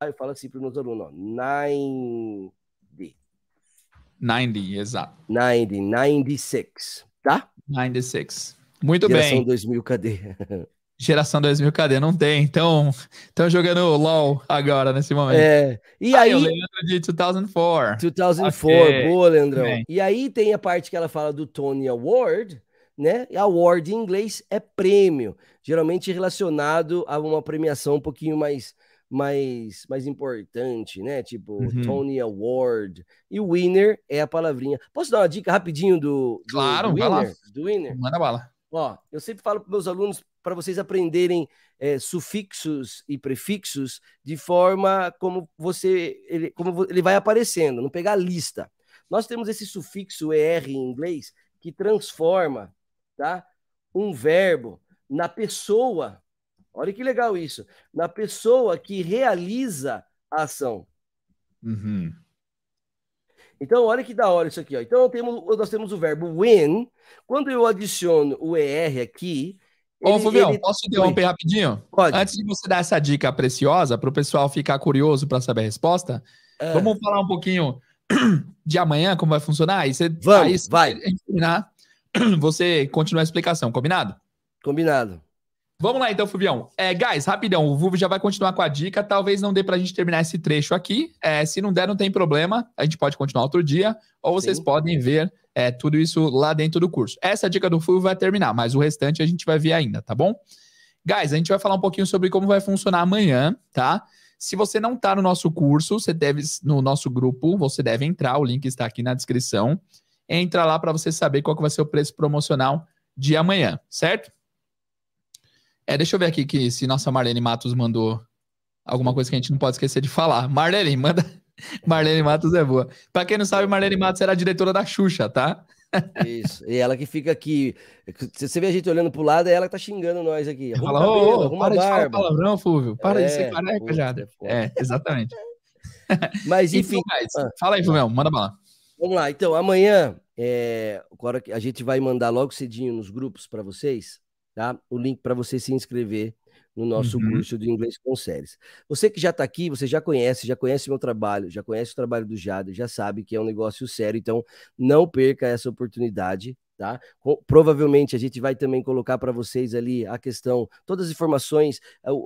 Aí eu falo assim para os meus alunos, ó, 9 90, exato. 90, 96, tá? 96. Muito Geração bem. 2000, cadê? geração 2000, cadê? Não tem. Então, estão jogando LOL agora, nesse momento. É. E aí. aí eu lembro de 2004. 2004, okay. boa, Leandrão. E aí tem a parte que ela fala do Tony Award, né? E award em inglês é prêmio, geralmente relacionado a uma premiação um pouquinho mais. Mais, mais importante, né? Tipo, uhum. Tony Award. E winner é a palavrinha. Posso dar uma dica rapidinho do. do claro, do winner? Vai lá. Do winner? Manda bala. Ó, eu sempre falo para meus alunos para vocês aprenderem é, sufixos e prefixos de forma como você ele, como ele vai aparecendo, não pegar a lista. Nós temos esse sufixo er em inglês que transforma tá, um verbo na pessoa. Olha que legal isso. Na pessoa que realiza a ação. Uhum. Então, olha que da hora isso aqui. Ó. Então, temos, nós temos o verbo when. Quando eu adiciono o er aqui, Ô, Fulvião, ele... posso interromper rapidinho? Pode. Antes de você dar essa dica preciosa para o pessoal ficar curioso para saber a resposta, é. vamos falar um pouquinho de amanhã, como vai funcionar? Aí você, vamos, aí, vai. Terminar, você continua a explicação, combinado? Combinado. Vamos lá então, Fubião. É, guys, rapidão, o Vuvo já vai continuar com a dica. Talvez não dê pra gente terminar esse trecho aqui. É, se não der, não tem problema. A gente pode continuar outro dia. Ou vocês Sim. podem ver é, tudo isso lá dentro do curso. Essa dica do Fuvo vai terminar, mas o restante a gente vai ver ainda, tá bom? Guys, a gente vai falar um pouquinho sobre como vai funcionar amanhã, tá? Se você não tá no nosso curso, você deve no nosso grupo, você deve entrar, o link está aqui na descrição. Entra lá para você saber qual que vai ser o preço promocional de amanhã, certo? É, deixa eu ver aqui que se nossa Marlene Matos mandou alguma coisa que a gente não pode esquecer de falar. Marlene, manda. Marlene Matos é boa. Para quem não sabe, Marlene Matos era a diretora da Xuxa, tá? Isso. E ela que fica aqui. Você vê a gente olhando pro lado, é ela que tá xingando nós aqui. Arruma Fala, cabelo, ô, ô, para barba. de falar palavrão, Fúvio. Para é, de ser careca, Jader. já. É, é, exatamente. Mas enfim. Ah, Fala aí, Fúvio, manda bala. Vamos lá. Então, amanhã, é, a gente vai mandar logo cedinho nos grupos para vocês tá? O link para você se inscrever no nosso uhum. curso de inglês com séries. Você que já está aqui, você já conhece, já conhece meu trabalho, já conhece o trabalho do Jada, já sabe que é um negócio sério, então não perca essa oportunidade, tá? provavelmente a gente vai também colocar para vocês ali a questão, todas as informações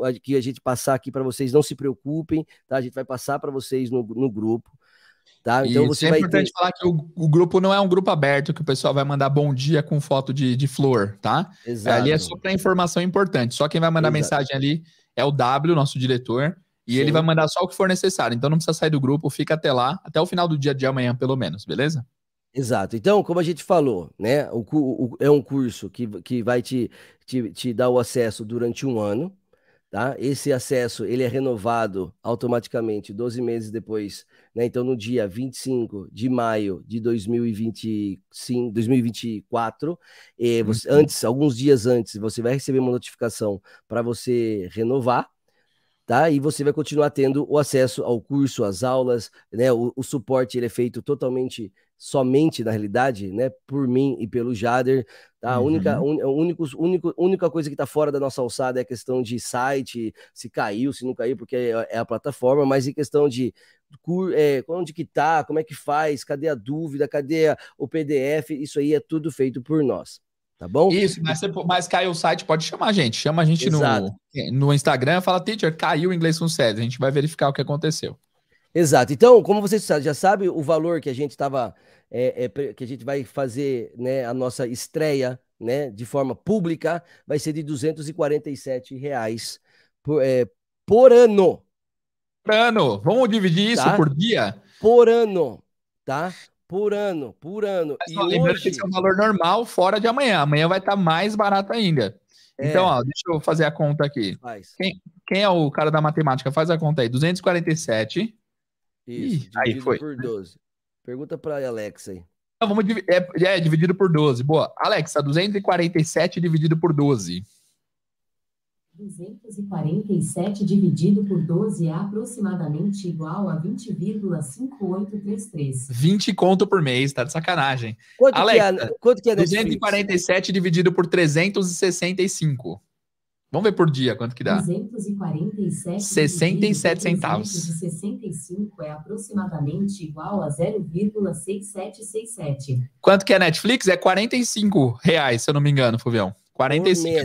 é que a gente passar aqui para vocês, não se preocupem, tá? A gente vai passar para vocês no, no grupo, Tá? Então e você é importante ter... falar que o, o, grupo não é um grupo aberto que o pessoal vai mandar bom dia com foto de, de flor, tá? Exato. É, ali é só para informação importante. Só quem vai mandar Exato. mensagem ali é o W, nosso diretor, e Sim. ele vai mandar só o que for necessário. Então não precisa sair do grupo, fica até lá, até o final do dia de amanhã, pelo menos, beleza? Exato. Então, como a gente falou, né? O, o, é um curso que, que vai te, te, te dar o acesso durante um ano, Tá? Esse acesso ele é renovado automaticamente 12 meses depois. Né? Então, no dia 25 de maio de 2025, 2024, e você, antes, alguns dias antes, você vai receber uma notificação para você renovar. Tá? E você vai continuar tendo o acesso ao curso, às aulas, né? O, o suporte ele é feito totalmente somente, na realidade, né, por mim e pelo Jader. Tá? A única, uhum. un, é único, único, única coisa que está fora da nossa alçada é a questão de site, se caiu, se não caiu, porque é, é a plataforma, mas em questão de é, onde que tá, como é que faz, cadê a dúvida, cadê a, o PDF, isso aí é tudo feito por nós. Tá bom? Isso, mas, você, mas caiu o site, pode chamar a gente. Chama a gente no, no Instagram, fala, teacher, caiu o inglês com sede. A gente vai verificar o que aconteceu. Exato. Então, como você já sabe, o valor que a gente estava, é, é, que a gente vai fazer né, a nossa estreia né, de forma pública vai ser de R$ 247 reais por, é, por ano. Por ano. Vamos dividir isso tá? por dia? Por ano, tá? Por ano, por ano. Mas, e lembrando hoje... que esse é um valor normal fora de amanhã. Amanhã vai estar tá mais barato ainda. É. Então, ó, deixa eu fazer a conta aqui. Quem, quem, é o cara da matemática? Faz a conta aí. 247 isso, Ih, aí foi. por 12. Né? Pergunta para Alexa aí. Não, vamos é, é, dividido por 12. Boa. Alexa, 247 dividido por 12. 247 dividido por 12 é aproximadamente igual a 20,5833. 20 conto por mês, tá de sacanagem. Quanto Alexa, que é, quanto que é 247 dividido por 365. Vamos ver por dia quanto que dá. 247 67 centavos. 65 é aproximadamente igual a 0,6767. Quanto que é Netflix? É 45 reais, se eu não me engano, Fuvião. 45 por é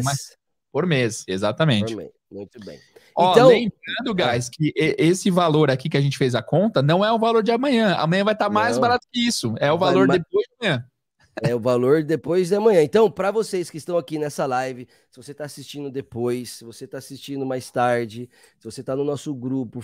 mês. por mês, exatamente. Por mês. Muito bem. Ó, então, lembrando, guys, que esse valor aqui que a gente fez a conta não é o valor de amanhã. Amanhã vai estar tá mais não, barato que isso. É o valor depois de amanhã. É o valor depois de amanhã. Então, para vocês que estão aqui nessa live, se você está assistindo depois, se você está assistindo mais tarde, se você está no nosso grupo,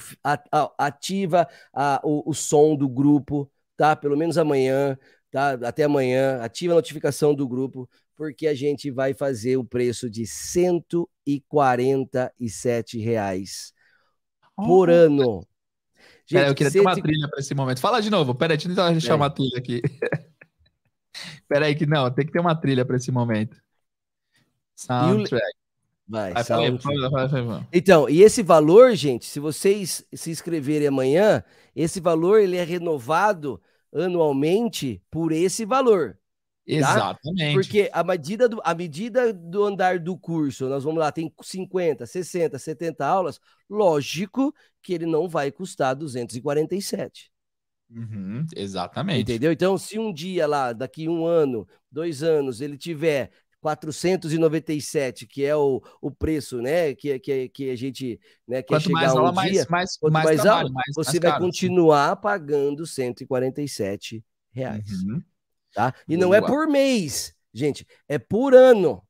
ativa a, o, o som do grupo, tá? Pelo menos amanhã, tá? Até amanhã, ativa a notificação do grupo, porque a gente vai fazer o preço de 147 reais por oh. ano. Gente, Pera, eu queria ter uma trilha para esse momento. Fala de novo. Peraí, deixa eu chamar tudo a trilha aqui aí que não, tem que ter uma trilha para esse momento. Soundtrack. Vai, vai, Vai, vai, então, e esse valor, gente, se vocês se inscreverem amanhã, esse valor ele é renovado anualmente por esse valor. Tá? Exatamente. Porque a medida, do, a medida do andar do curso, nós vamos lá, tem 50, 60, 70 aulas, lógico que ele não vai custar 247. Uhum, exatamente. Entendeu? Então, se um dia lá, daqui um ano, dois anos, ele tiver 497, que é o, o preço, né? Que, que, que a gente né, quer quanto chegar mais aula, um mais, dia, mais, quanto mais, mais trabalho, aula, mais, você vai caro, continuar sim. pagando 147 reais. Uhum. Tá? E Boa. não é por mês, gente, é por ano.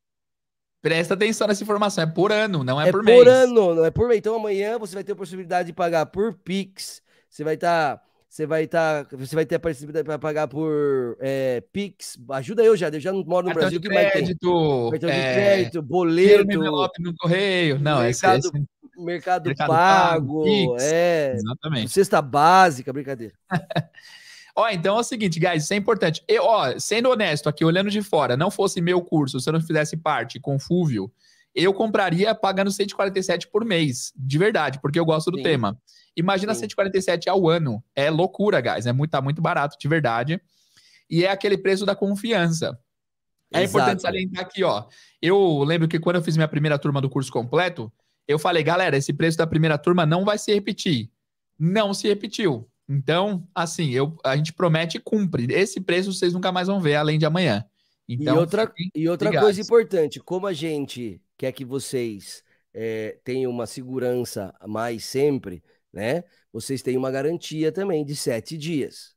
Presta atenção nessa informação, é por ano, não é, é por mês. É por ano, não é por mês. Então amanhã você vai ter a possibilidade de pagar por Pix, você vai estar... Tá você vai estar. Tá, você vai ter a participação para pagar por é, Pix. Ajuda eu já, eu já não moro no cartão Brasil. De crédito, cartão de é, crédito, boleto. envelope no correio. Não, mercado, esse, esse... Mercado, mercado pago. pago Pix, é. Exatamente. Cesta básica, brincadeira. Ó, então é o seguinte, guys, isso é importante. Eu, ó, sendo honesto aqui, olhando de fora, não fosse meu curso, se eu não fizesse parte com Fúvio, eu compraria pagando 147 por mês, de verdade, porque eu gosto do Sim. tema. Imagina Sim. 147 ao ano. É loucura, guys. É muito, tá muito barato, de verdade. E é aquele preço da confiança. É Exato. importante salientar aqui, ó. Eu lembro que quando eu fiz minha primeira turma do curso completo, eu falei, galera, esse preço da primeira turma não vai se repetir. Não se repetiu. Então, assim, eu, a gente promete e cumpre. Esse preço vocês nunca mais vão ver além de amanhã. Então, e outra, e outra coisa importante, como a gente quer que vocês é, tenham uma segurança a mais sempre, né? Vocês têm uma garantia também de sete dias.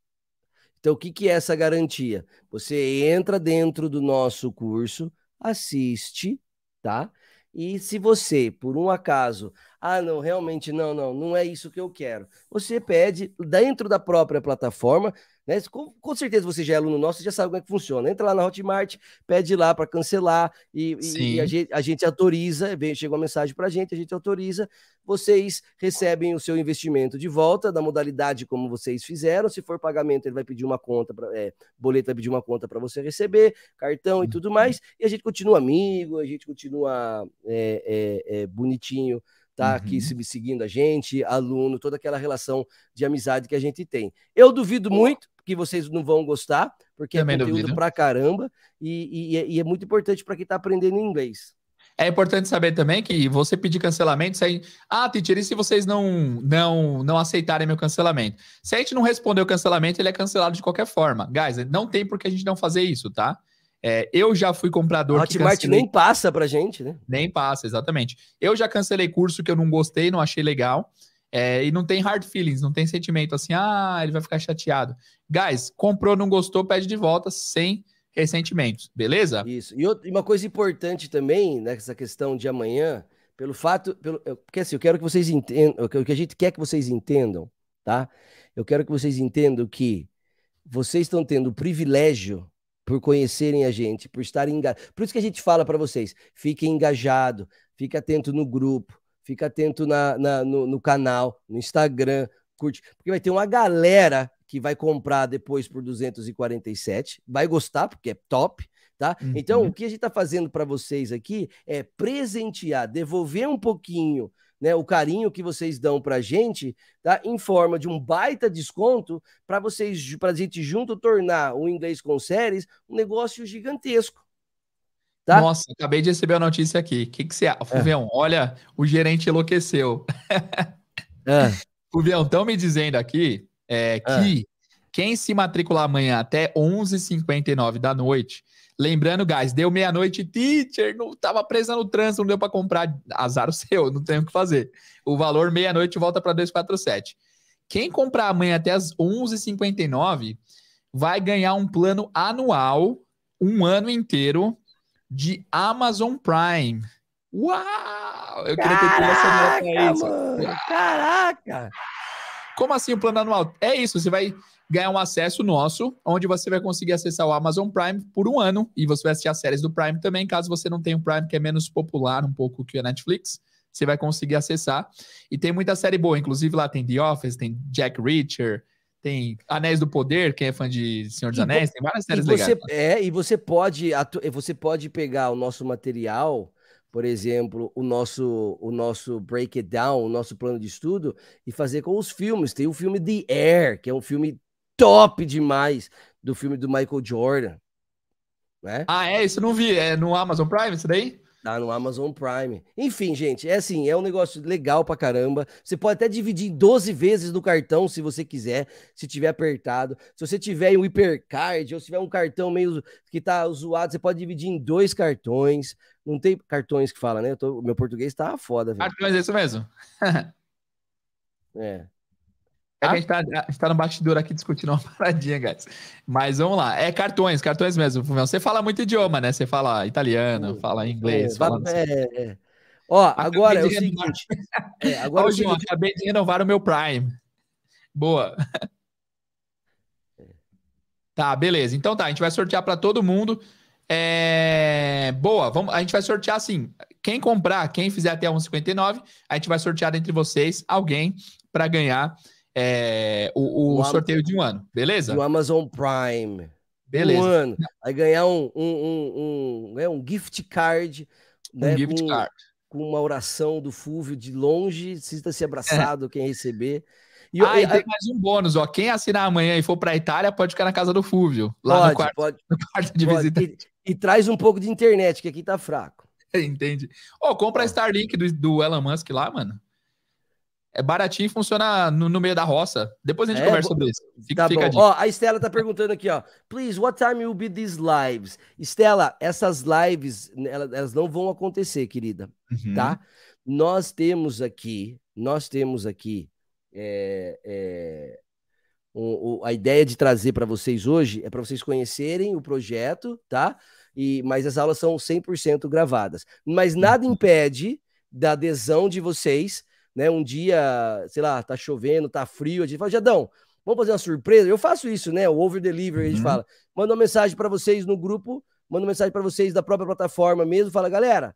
Então, o que, que é essa garantia? Você entra dentro do nosso curso, assiste, tá? E se você, por um acaso, ah, não, realmente não, não, não é isso que eu quero, você pede dentro da própria plataforma né? Com, com, certeza você já é aluno nosso, já sabe como é que funciona. Entra lá na Hotmart, pede lá para cancelar e, e a, gente, a, gente, autoriza. vem chega uma mensagem para a gente, a gente autoriza. Vocês recebem o seu investimento de volta da modalidade como vocês fizeram. Se for pagamento, ele vai pedir uma conta, pra, é, boleto vai pedir uma conta para você receber, cartão e tudo mais. Uhum. E a gente continua amigo, a gente continua é, é, é bonitinho tá uhum. aqui seguindo a gente, aluno, toda aquela relação de amizade que a gente tem. Eu duvido muito que vocês não vão gostar, porque é Também é conteúdo para caramba e, e, e é, é muito importante para quem está aprendendo inglês. É importante saber também que você pedir cancelamento, se ah, teacher, e se vocês não, não, não aceitarem meu cancelamento? Se a gente não responder o cancelamento, ele é cancelado de qualquer forma. Guys, não tem por que a gente não fazer isso, tá? É, eu já fui comprador. A Hotmart cancelei... nem passa pra gente, né? Nem passa, exatamente. Eu já cancelei curso que eu não gostei, não achei legal. É, e não tem hard feelings, não tem sentimento assim, ah, ele vai ficar chateado. Guys, comprou, não gostou, pede de volta sem ressentimentos, beleza? Isso. E, outra, e uma coisa importante também nessa né, questão de amanhã, pelo fato, pelo, porque assim, eu quero que vocês entendam, o que a gente quer que vocês entendam, tá? Eu quero que vocês entendam que vocês estão tendo o privilégio por conhecerem a gente, por estarem engajados. Por isso que a gente fala para vocês, fiquem engajado, fique atento no grupo, Fica atento na, na no, no, canal, no Instagram, curte. Porque vai ter uma galera que vai comprar depois por 247. Vai gostar, porque é top. Tá? Então, uhum. Então, o que a gente está fazendo para vocês aqui é presentear, devolver um pouquinho né, o carinho que vocês dão para a gente, tá, em forma de um baita desconto para vocês, para a gente junto tornar o inglês com séries um negócio gigantesco. Tá? Nossa, acabei de receber a notícia aqui. O que, que você acha? É. Fuvião, olha, o gerente enlouqueceu. é. Fuvião, estão me dizendo aqui é, é. que é. quem se matricular amanhã até 11h59 da noite, lembrando, guys, deu meia-noite, teacher, não estava presa no trânsito, não deu para comprar, azar o seu, não tem o que fazer. O valor meia-noite volta para 247. Quem comprar amanhã até as 11h59 vai ganhar um plano anual, um ano inteiro, de Amazon Prime. Uau! Eu queria ter tido essa nota. isso. Caraca! Como assim o plano anual? É isso, você vai ganhar um acesso nosso, onde você vai conseguir acessar o Amazon Prime por um ano e você vai assistir as séries do Prime também, caso você não tenha o Prime, que é menos popular um pouco que a Netflix. Você vai conseguir acessar. E tem muita série boa, inclusive lá tem The Office, tem Jack Reacher, tem Anéis do Poder, quem é fã de Senhor dos Anéis, tem várias séries você, legais. É, e você pode, você pode pegar o nosso material, por exemplo, o nosso, o nosso break it down, o nosso plano de estudo, e fazer com os filmes. Tem o filme The Air, que é um filme top demais, do filme do Michael Jordan. Né? Ah, é? Isso eu não vi. É no Amazon Prime isso daí? Tá no Amazon Prime. Enfim, gente, é assim, é um negócio legal pra caramba. Você pode até dividir 12 vezes no cartão, se você quiser, se tiver apertado. Se você tiver um hipercard, ou se tiver um cartão meio que tá zoado, você pode dividir em dois cartões. Não tem cartões que fala, né? Tô, meu português tá foda, velho. Cartões, é isso mesmo. é. É a gente tá, a gente tá no bastidor aqui discutindo uma paradinha, guys. Mas vamos lá. É cartões, cartões mesmo, Você fala muito idioma, né? Você fala italiano, uh, fala é, inglês. É, fala é, é. Ó, é é, agora é o seguinte. É, agora Ô, João, seguinte... acabei de renovar o meu Prime. Boa. Tá, beleza. Então tá, a gente vai sortear para todo mundo. É... Boa, vamos, a gente vai sortear assim. Quem comprar, quem fizer até 1,59, a gente vai sortear entre vocês alguém para ganhar é, o, o, o sorteio Am de um ano, beleza? O Amazon Prime. Beleza. Um ano. Aí ganhar um, um, um, um, né, um gift card. Né, um gift com, card. Com uma oração do Fúvio de longe, sinta-se abraçado é. quem receber. E, ah, e tem mais um bônus, ó. Quem assinar amanhã e for para a Itália pode ficar na casa do Fúvio. Lá pode, no, quarto, pode, no quarto de pode. visita. E, e, traz um pouco de internet, que aqui tá fraco. Entende. Ô, oh, compra a Starlink do, do Elon Musk lá, mano é baratinho e funciona no, no, meio da roça. Depois a gente é, conversa sobre isso. Fica, tá fica a Ó, a Estela tá perguntando aqui, ó. Please, what time will be these lives? Estela, essas lives, né, elas não vão acontecer, querida, uhum. tá? Nós temos aqui, nós temos aqui é, é, um, um, a ideia de trazer para vocês hoje é para vocês conhecerem o projeto, tá? E, mas as aulas são 100% gravadas. Mas nada uhum. impede da adesão de vocês né? Um dia, sei lá, tá chovendo, tá frio, a gente fala, Jadão, vamos fazer uma surpresa? Eu faço isso, né? O over delivery, uhum. a gente uhum. fala. Manda uma mensagem para vocês no grupo, manda uma mensagem para vocês da própria plataforma mesmo, fala, galera,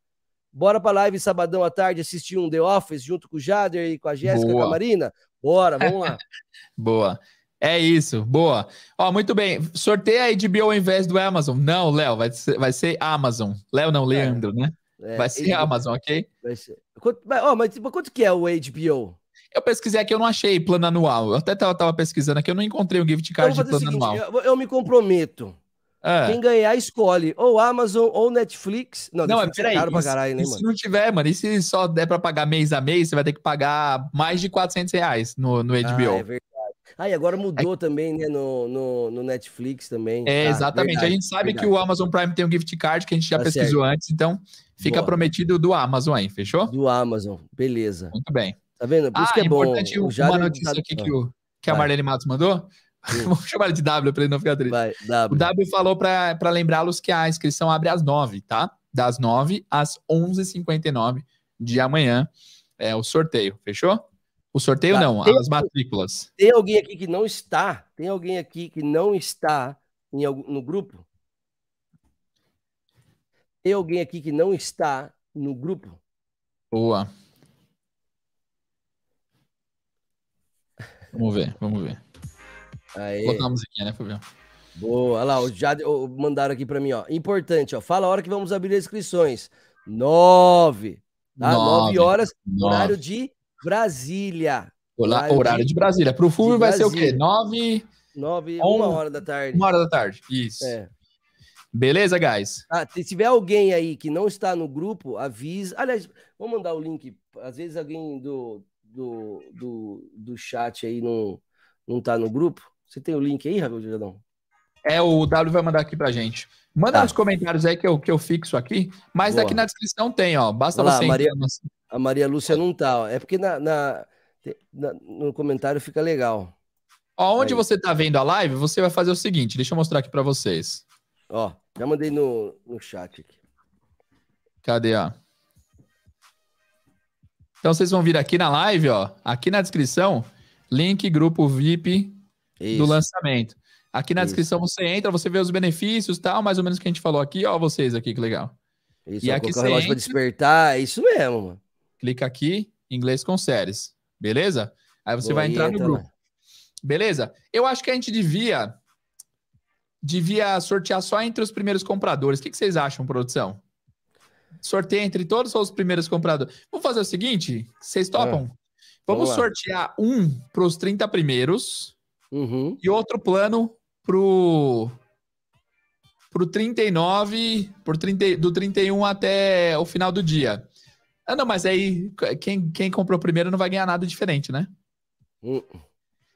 bora pra live sabadão à tarde assistir um The Office junto com o Jader e com a Jéssica, com a Marina? Bora, vamos lá. Boa. É isso, boa. Ó, muito bem. Sorteia a HBO ao invés do Amazon. Não, Léo, vai ser, vai ser Amazon. Léo não, é. Leandro, é. né? É, vai ser a Amazon, ok? Vai ser. Quanto, mas, oh, mas tipo, quanto que é o HBO? Eu pesquisei aqui, eu não achei plano anual. Eu até tava, tava pesquisando aqui, eu não encontrei um gift então, card de plano seguinte, anual. Eu, eu, me comprometo. É. Quem ganhar, escolhe ou Amazon ou Netflix. Não, não Netflix é, peraí, é caro pra caralho, né, mano? Se não tiver, mano, e se só der pra pagar mês a mês, você vai ter que pagar mais de 400 reais no, no HBO. Ah, é verdade. Ah, e agora mudou é... também, né? No, no, no, Netflix também. É, tá, exatamente. Verdade, a gente sabe verdade. que o Amazon Prime tem um gift card que a gente já tá pesquisou certo. antes, então fica Boa. prometido do Amazon aí, fechou? Do Amazon, beleza. Muito bem. Tá vendo? Por isso ah, que é importante bom. uma notícia tá... aqui que, o, que a Marlene Matos mandou. Vamos chamar de W para ele não ficar triste. Vai, w. O W falou para lembrá-los que a inscrição abre às 9, tá? Das 9 às 11h59 de amanhã é o sorteio, fechou? O sorteio tá. não, tem, as matrículas. Tem alguém aqui que não está? Tem alguém aqui que não está em, no grupo? Tem alguém aqui que não está no grupo? Boa. Vamos ver, vamos ver. Aê. Vou botar musiquinha, né, Fabião? Boa, olha lá, já mandaram aqui para mim, ó. Importante, ó. Fala a hora que vamos abrir as inscrições. Nove. Tá? Nove, Nove horas, Nove. horário de Brasília. Olá, horário, horário de Brasília. Para o FUV vai ser o quê? Nove... Nove, um, uma hora da tarde. Uma hora da tarde, isso. É. Beleza, guys? Ah, se tiver alguém aí que não está no grupo, avisa. Aliás, vou mandar o link. Às vezes alguém do, do, do, do chat aí não, não tá no grupo. Você tem o link aí, Ravel Jadão? É, o W vai mandar aqui pra gente. Manda tá. nos comentários aí que eu, que eu fixo aqui, mas Boa. aqui na descrição tem, ó. Basta Olá, você Maria, a Maria Lúcia não tá. É porque na, na, na no comentário fica legal. Onde Aí. você tá vendo a live, você vai fazer o seguinte. Deixa eu mostrar aqui para vocês. Ó, já mandei no, no chat aqui. Cadê, ó? Então vocês vão vir aqui na live, ó, aqui na descrição, link grupo VIP Isso. do lançamento. Aqui na Isso. descrição você entra, você vê os benefícios, tal, mais ou menos o que a gente falou aqui, ó, vocês aqui, que legal. Isso, e aqui o relógio entra... pra despertar, é isso mesmo, mano clica aqui, inglês com séries, beleza? Aí você Boa vai entrar no então. grupo. Beleza? Eu acho que a gente devia devia sortear só entre os primeiros compradores. O que, que vocês acham, produção? Sorteio entre todos ou os primeiros compradores? Vamos fazer o seguinte? Vocês é. topam? Vamos boa. sortear um para os 30 primeiros uhum. e outro plano para pro 39, por 30, do 31 até o final do dia. Ah, não, mas aí quem, quem comprou primeiro não vai ganhar nada diferente, né? Uh.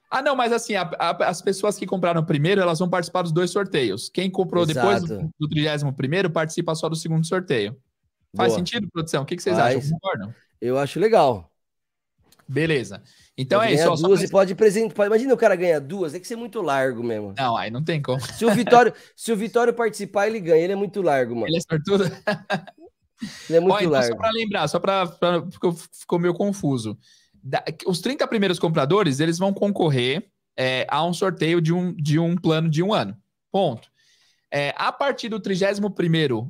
Ah, não, mas assim, a, a, as pessoas que compraram primeiro, elas vão participar dos dois sorteios. Quem comprou Exato. depois do 31 participa só do segundo sorteio. Faz sentido, produção? O que, que vocês Faz. acham? Concordam? Eu acho legal. Beleza. Então é isso. Ó, duas e pode apresentar. Imagina o cara ganhar duas, tem é que ser é muito largo mesmo. Não, aí não tem como. Se o Vitório, se o Vitório participar, ele ganha. Ele é muito largo, mano. Ele é sortudo? Ele é muito Ó, então, Só para lembrar, só para. Porque ficou meio confuso. Da, os 30 primeiros compradores, eles vão concorrer é, a um sorteio de um, de um plano de um ano. Ponto. É, a partir do 31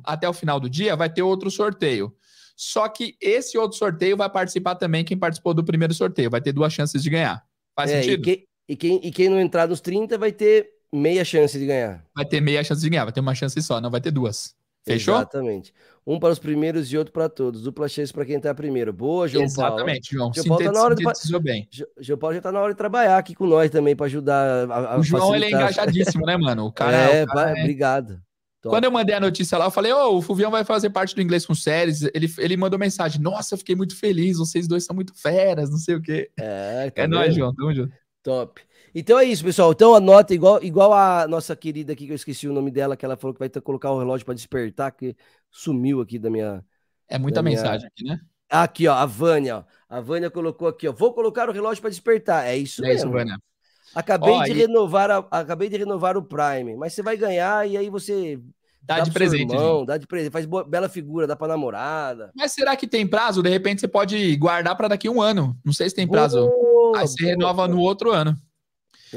até o final do dia, vai ter outro sorteio. Só que esse outro sorteio vai participar também quem participou do primeiro sorteio. Vai ter duas chances de ganhar. Faz é, sentido? E, que, e, quem, e quem não entrar nos 30 vai ter meia chance de ganhar. Vai ter meia chance de ganhar, vai ter uma chance só, não vai ter duas. Fechou? Exatamente um para os primeiros e outro para todos. Dupla chance para quem está primeiro. Boa, João Exatamente, Paulo. Exatamente, João. João Paulo, tá na hora de... bem. João Paulo já está na hora de trabalhar aqui com nós também para ajudar. A, a o João facilitar. ele é engajadíssimo, né, mano? O cara é. O é, cara, vai, é... Obrigado. Top. Quando eu mandei a notícia lá, eu falei: Ô, oh, o Fulvião vai fazer parte do inglês com séries. Ele, ele mandou mensagem: Nossa, eu fiquei muito feliz. Vocês dois são muito feras, não sei o quê. É, é tá é nóis, João. Tamo junto. Top. Então é isso, pessoal. Então anota, igual, igual a nossa querida aqui, que eu esqueci o nome dela, que ela falou que vai ter que colocar o relógio para despertar, que sumiu aqui da minha. É muita mensagem minha... aqui, né? Aqui, ó, a Vânia, ó. A Vânia colocou aqui, ó. Vou colocar o relógio para despertar. É isso é mesmo. Isso, Vânia. Acabei ó, de aí... renovar, a... acabei de renovar o Prime, mas você vai ganhar e aí você dá, dá de presente, irmão, dá de presente, faz boa, bela figura, dá para namorada. Mas será que tem prazo? De repente você pode guardar para daqui um ano. Não sei se tem prazo. Boa, aí você boa, renova boa. no outro ano.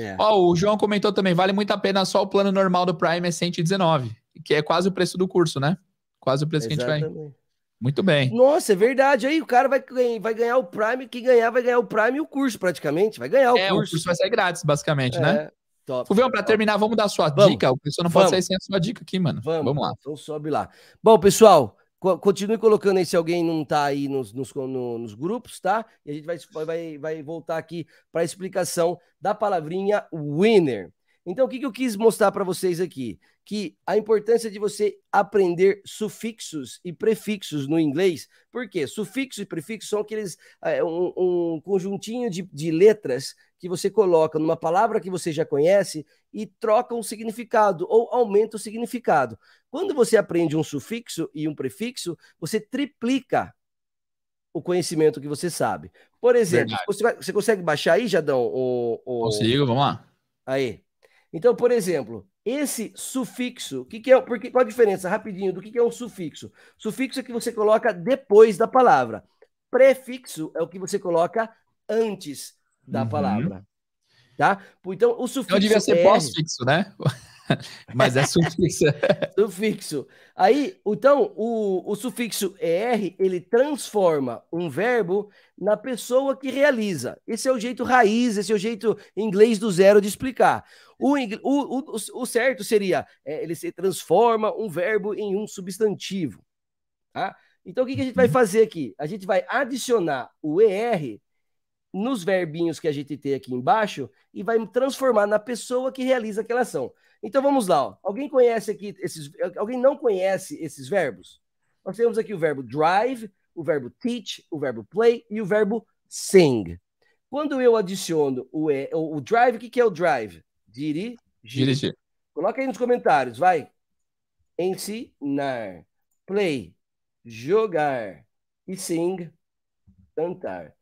É. Ó, o João comentou também, vale muito a pena só o plano normal do Prime é 119, que é quase o preço do curso, né? Quase o preço Exatamente. que a gente vai. Muito bem. Nossa, é verdade. Aí o cara vai, vai ganhar o Prime, quem ganhar vai ganhar o Prime e o curso, praticamente. Vai ganhar o é, curso. o curso vai ser grátis, basicamente, é, né? Top. vamos para terminar, vamos dar sua vamos. dica. O pessoal não pode vamos. sair sem a sua dica aqui, mano. Vamos, vamos lá. Então sobe lá. Bom, pessoal, Continue colocando aí se alguém não está aí nos, nos, no, nos, grupos, tá? E a gente vai, vai, vai voltar aqui para a explicação da palavrinha winner. Então, o que, eu quis mostrar para vocês aqui? Que a importância de você aprender sufixos e prefixos no inglês. Por quê? Sufixo e prefixo são aqueles é, um, um, conjuntinho de, de letras que você coloca numa palavra que você já conhece e troca um significado ou aumenta o significado. Quando você aprende um sufixo e um prefixo, você triplica o conhecimento que você sabe. Por exemplo, você, você, consegue baixar aí, Jadão? O, o... Consigo, vamos lá. Aí, então, por exemplo, esse sufixo, o que, que, é? Porque qual a diferença rapidinho do que, que é um sufixo? Sufixo é que você coloca depois da palavra. Prefixo é o que você coloca antes da uhum. palavra. Tá? Então, o sufixo. Então devia ser pós-fixo, né? Mas é sufixo. sufixo. Aí, então, o, o sufixo er, ele transforma um verbo na pessoa que realiza. Esse é o jeito raiz, esse é o jeito inglês do zero de explicar. O, o, o, o certo seria, é, ele se transforma um verbo em um substantivo. Tá? Então, o que, que a gente vai uhum. fazer aqui? A gente vai adicionar o er nos verbinhos que a gente tem aqui embaixo e vai transformar na pessoa que realiza aquela ação. Então vamos lá. Ó. Alguém conhece aqui esses? Alguém não conhece esses verbos? Nós temos aqui o verbo drive, o verbo teach, o verbo play e o verbo sing. Quando eu adiciono o, e, o drive, o que, que é o drive? Dirigir. Dirigir. Coloca aí nos comentários, vai. Ensinar. Play. Jogar. E sing. Cantar.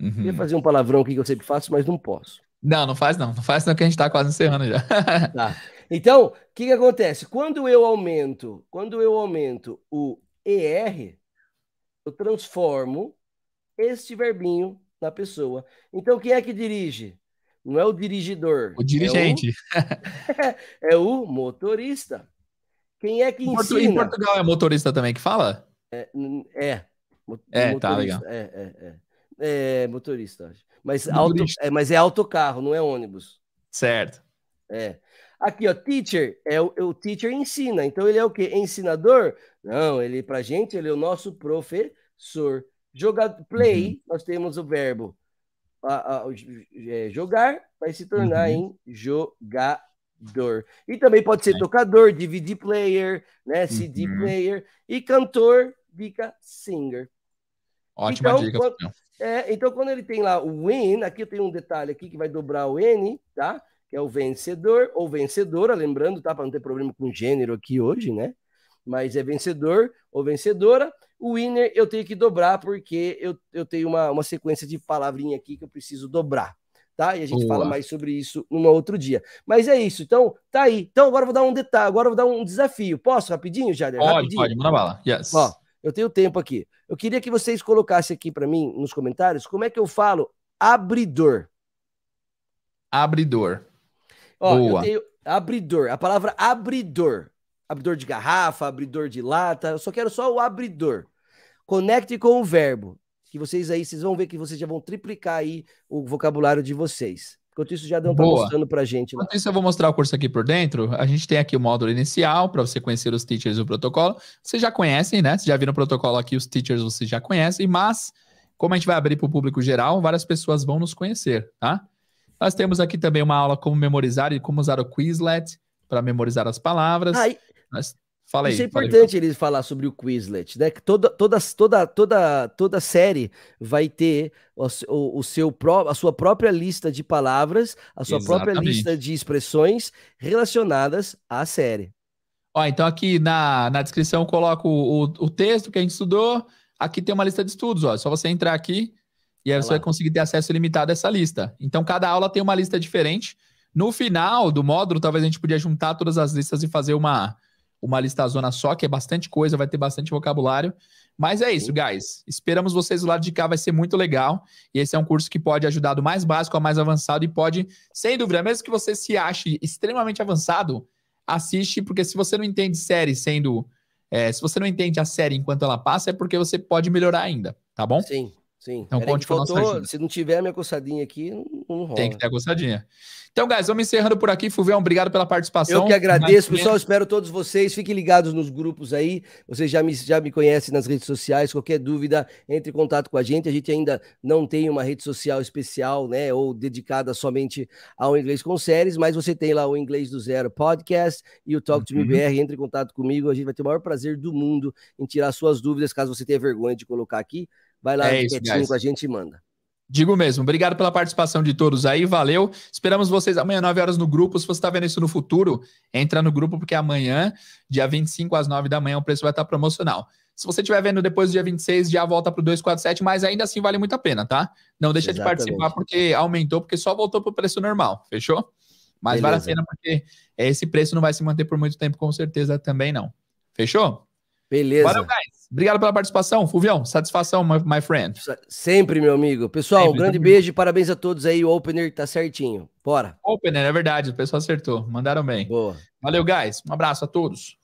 Uhum. Queria fazer um palavrão aqui que eu sempre faço, mas não posso. Não, não faz não. Não faz não, que a gente está quase encerrando já. Tá. Então, o que, que acontece? Quando eu aumento, quando eu aumento o ER, eu transformo este verbinho na pessoa. Então, quem é que dirige? Não é o dirigidor. O dirigente. É o, é o motorista. Quem é que ensina? Em Portugal é motorista também que fala? É. É, é tá legal. É, é, é. é motorista, acho. Mas, auto, é, mas é autocarro, não é ônibus. Certo. É. Aqui, ó, teacher, é o, é o teacher ensina. Então ele é o quê? Ensinador? Não, ele pra gente, ele é o nosso professor. Jogar, play, uhum. nós temos o verbo a, a, é, jogar vai se tornar uhum. em jogador. E também pode ser é. tocador, DVD player, né, CD uhum. player e cantor fica singer. Ótima então, dica. Quando, é, então, quando ele tem lá o win, aqui eu tenho um detalhe aqui que vai dobrar o N, tá? Que é o vencedor ou vencedora, lembrando, tá? Para não ter problema com gênero aqui hoje, né? Mas é vencedor ou vencedora. O winner eu tenho que dobrar porque eu, eu tenho uma, uma sequência de palavrinha aqui que eu preciso dobrar, tá? E a gente Boa. fala mais sobre isso num outro dia. Mas é isso, então tá aí. Então agora eu vou dar um detalhe, agora eu vou dar um desafio. Posso rapidinho, Jader? Pode, rapidinho. pode, manda bala. Yes. Ó, eu tenho tempo aqui. Eu queria que vocês colocassem aqui para mim nos comentários como é que eu falo abridor. Abridor. Ó, Boa. eu tenho abridor, a palavra abridor. Abridor de garrafa, abridor de lata, eu só quero só o abridor. Conecte com o verbo, que vocês aí, vocês vão ver que vocês já vão triplicar aí o vocabulário de vocês. Enquanto isso, já deu está mostrando para a gente. Enquanto isso, eu vou mostrar o curso aqui por dentro. A gente tem aqui o módulo inicial para você conhecer os teachers e o protocolo. Vocês já conhecem, né? Vocês já viram o protocolo aqui, os teachers vocês já conhecem, mas como a gente vai abrir para o público geral, várias pessoas vão nos conhecer, tá? Nós temos aqui também uma aula como memorizar e como usar o Quizlet para memorizar as palavras. Ah, e... Nós é fala aí. Isso é importante eles falar sobre o Quizlet, né? Que toda, toda, toda, toda, toda série vai ter o, o, o seu, a sua própria lista de palavras, a sua Exatamente. própria lista de expressões relacionadas à série. Ó, então aqui na, na descrição eu coloco o, o, o texto que a gente estudou. Aqui tem uma lista de estudos, ó. É só você entrar aqui e aí você vai conseguir ter acesso ilimitado a essa lista. Então cada aula tem uma lista diferente. No final do módulo, talvez a gente podia juntar todas as listas e fazer uma uma lista zona só, que é bastante coisa, vai ter bastante vocabulário. Mas é isso, uhum. guys. Esperamos vocês do lado de cá, vai ser muito legal. E esse é um curso que pode ajudar do mais básico ao mais avançado e pode, sem dúvida, mesmo que você se ache extremamente avançado, assiste, porque se você não entende série sendo. É, se você não entende a série enquanto ela passa, é porque você pode melhorar ainda, tá bom? Sim. Sim. Então, conte com faltou, nossa ajuda. Se não tiver a minha coçadinha aqui, não, não rola. Tem que ter a coçadinha. Então, guys, vamos encerrando por aqui. Fulvão, obrigado pela participação. Eu que agradeço, pessoal. Espero todos vocês. Fiquem ligados nos grupos aí. Vocês já me, já me conhecem nas redes sociais. Qualquer dúvida, entre em contato com a gente. A gente ainda não tem uma rede social especial, né? Ou dedicada somente ao inglês com séries, mas você tem lá o Inglês do Zero Podcast e o Talk uhum. to BR. Entre em contato comigo. A gente vai ter o maior prazer do mundo em tirar suas dúvidas, caso você tenha vergonha de colocar aqui Vai lá é isso, Quietinho com a gente e manda. Digo mesmo. Obrigado pela participação de todos aí, valeu. Esperamos vocês amanhã, 9 horas, no grupo. Se você está vendo isso no futuro, entra no grupo, porque amanhã, dia 25 às 9 da manhã, o preço vai estar promocional. Se você estiver vendo depois do dia 26, já volta para o 247, mas ainda assim vale muito a pena, tá? Não deixa Exatamente. de participar, porque aumentou, porque só voltou para o preço normal, fechou? Mas Beleza. vale a pena, porque esse preço não vai se manter por muito tempo, com certeza também não. Fechou? Beleza. Valeu, guys. Obrigado pela participação. Fulvião, satisfação, my, my friend. Sempre, meu amigo. Pessoal, Sempre, um grande beijo e parabéns a todos aí. O opener tá certinho. Bora. Opener, é verdade. O pessoal acertou. Mandaram bem. Boa. Valeu, guys. Um abraço a todos.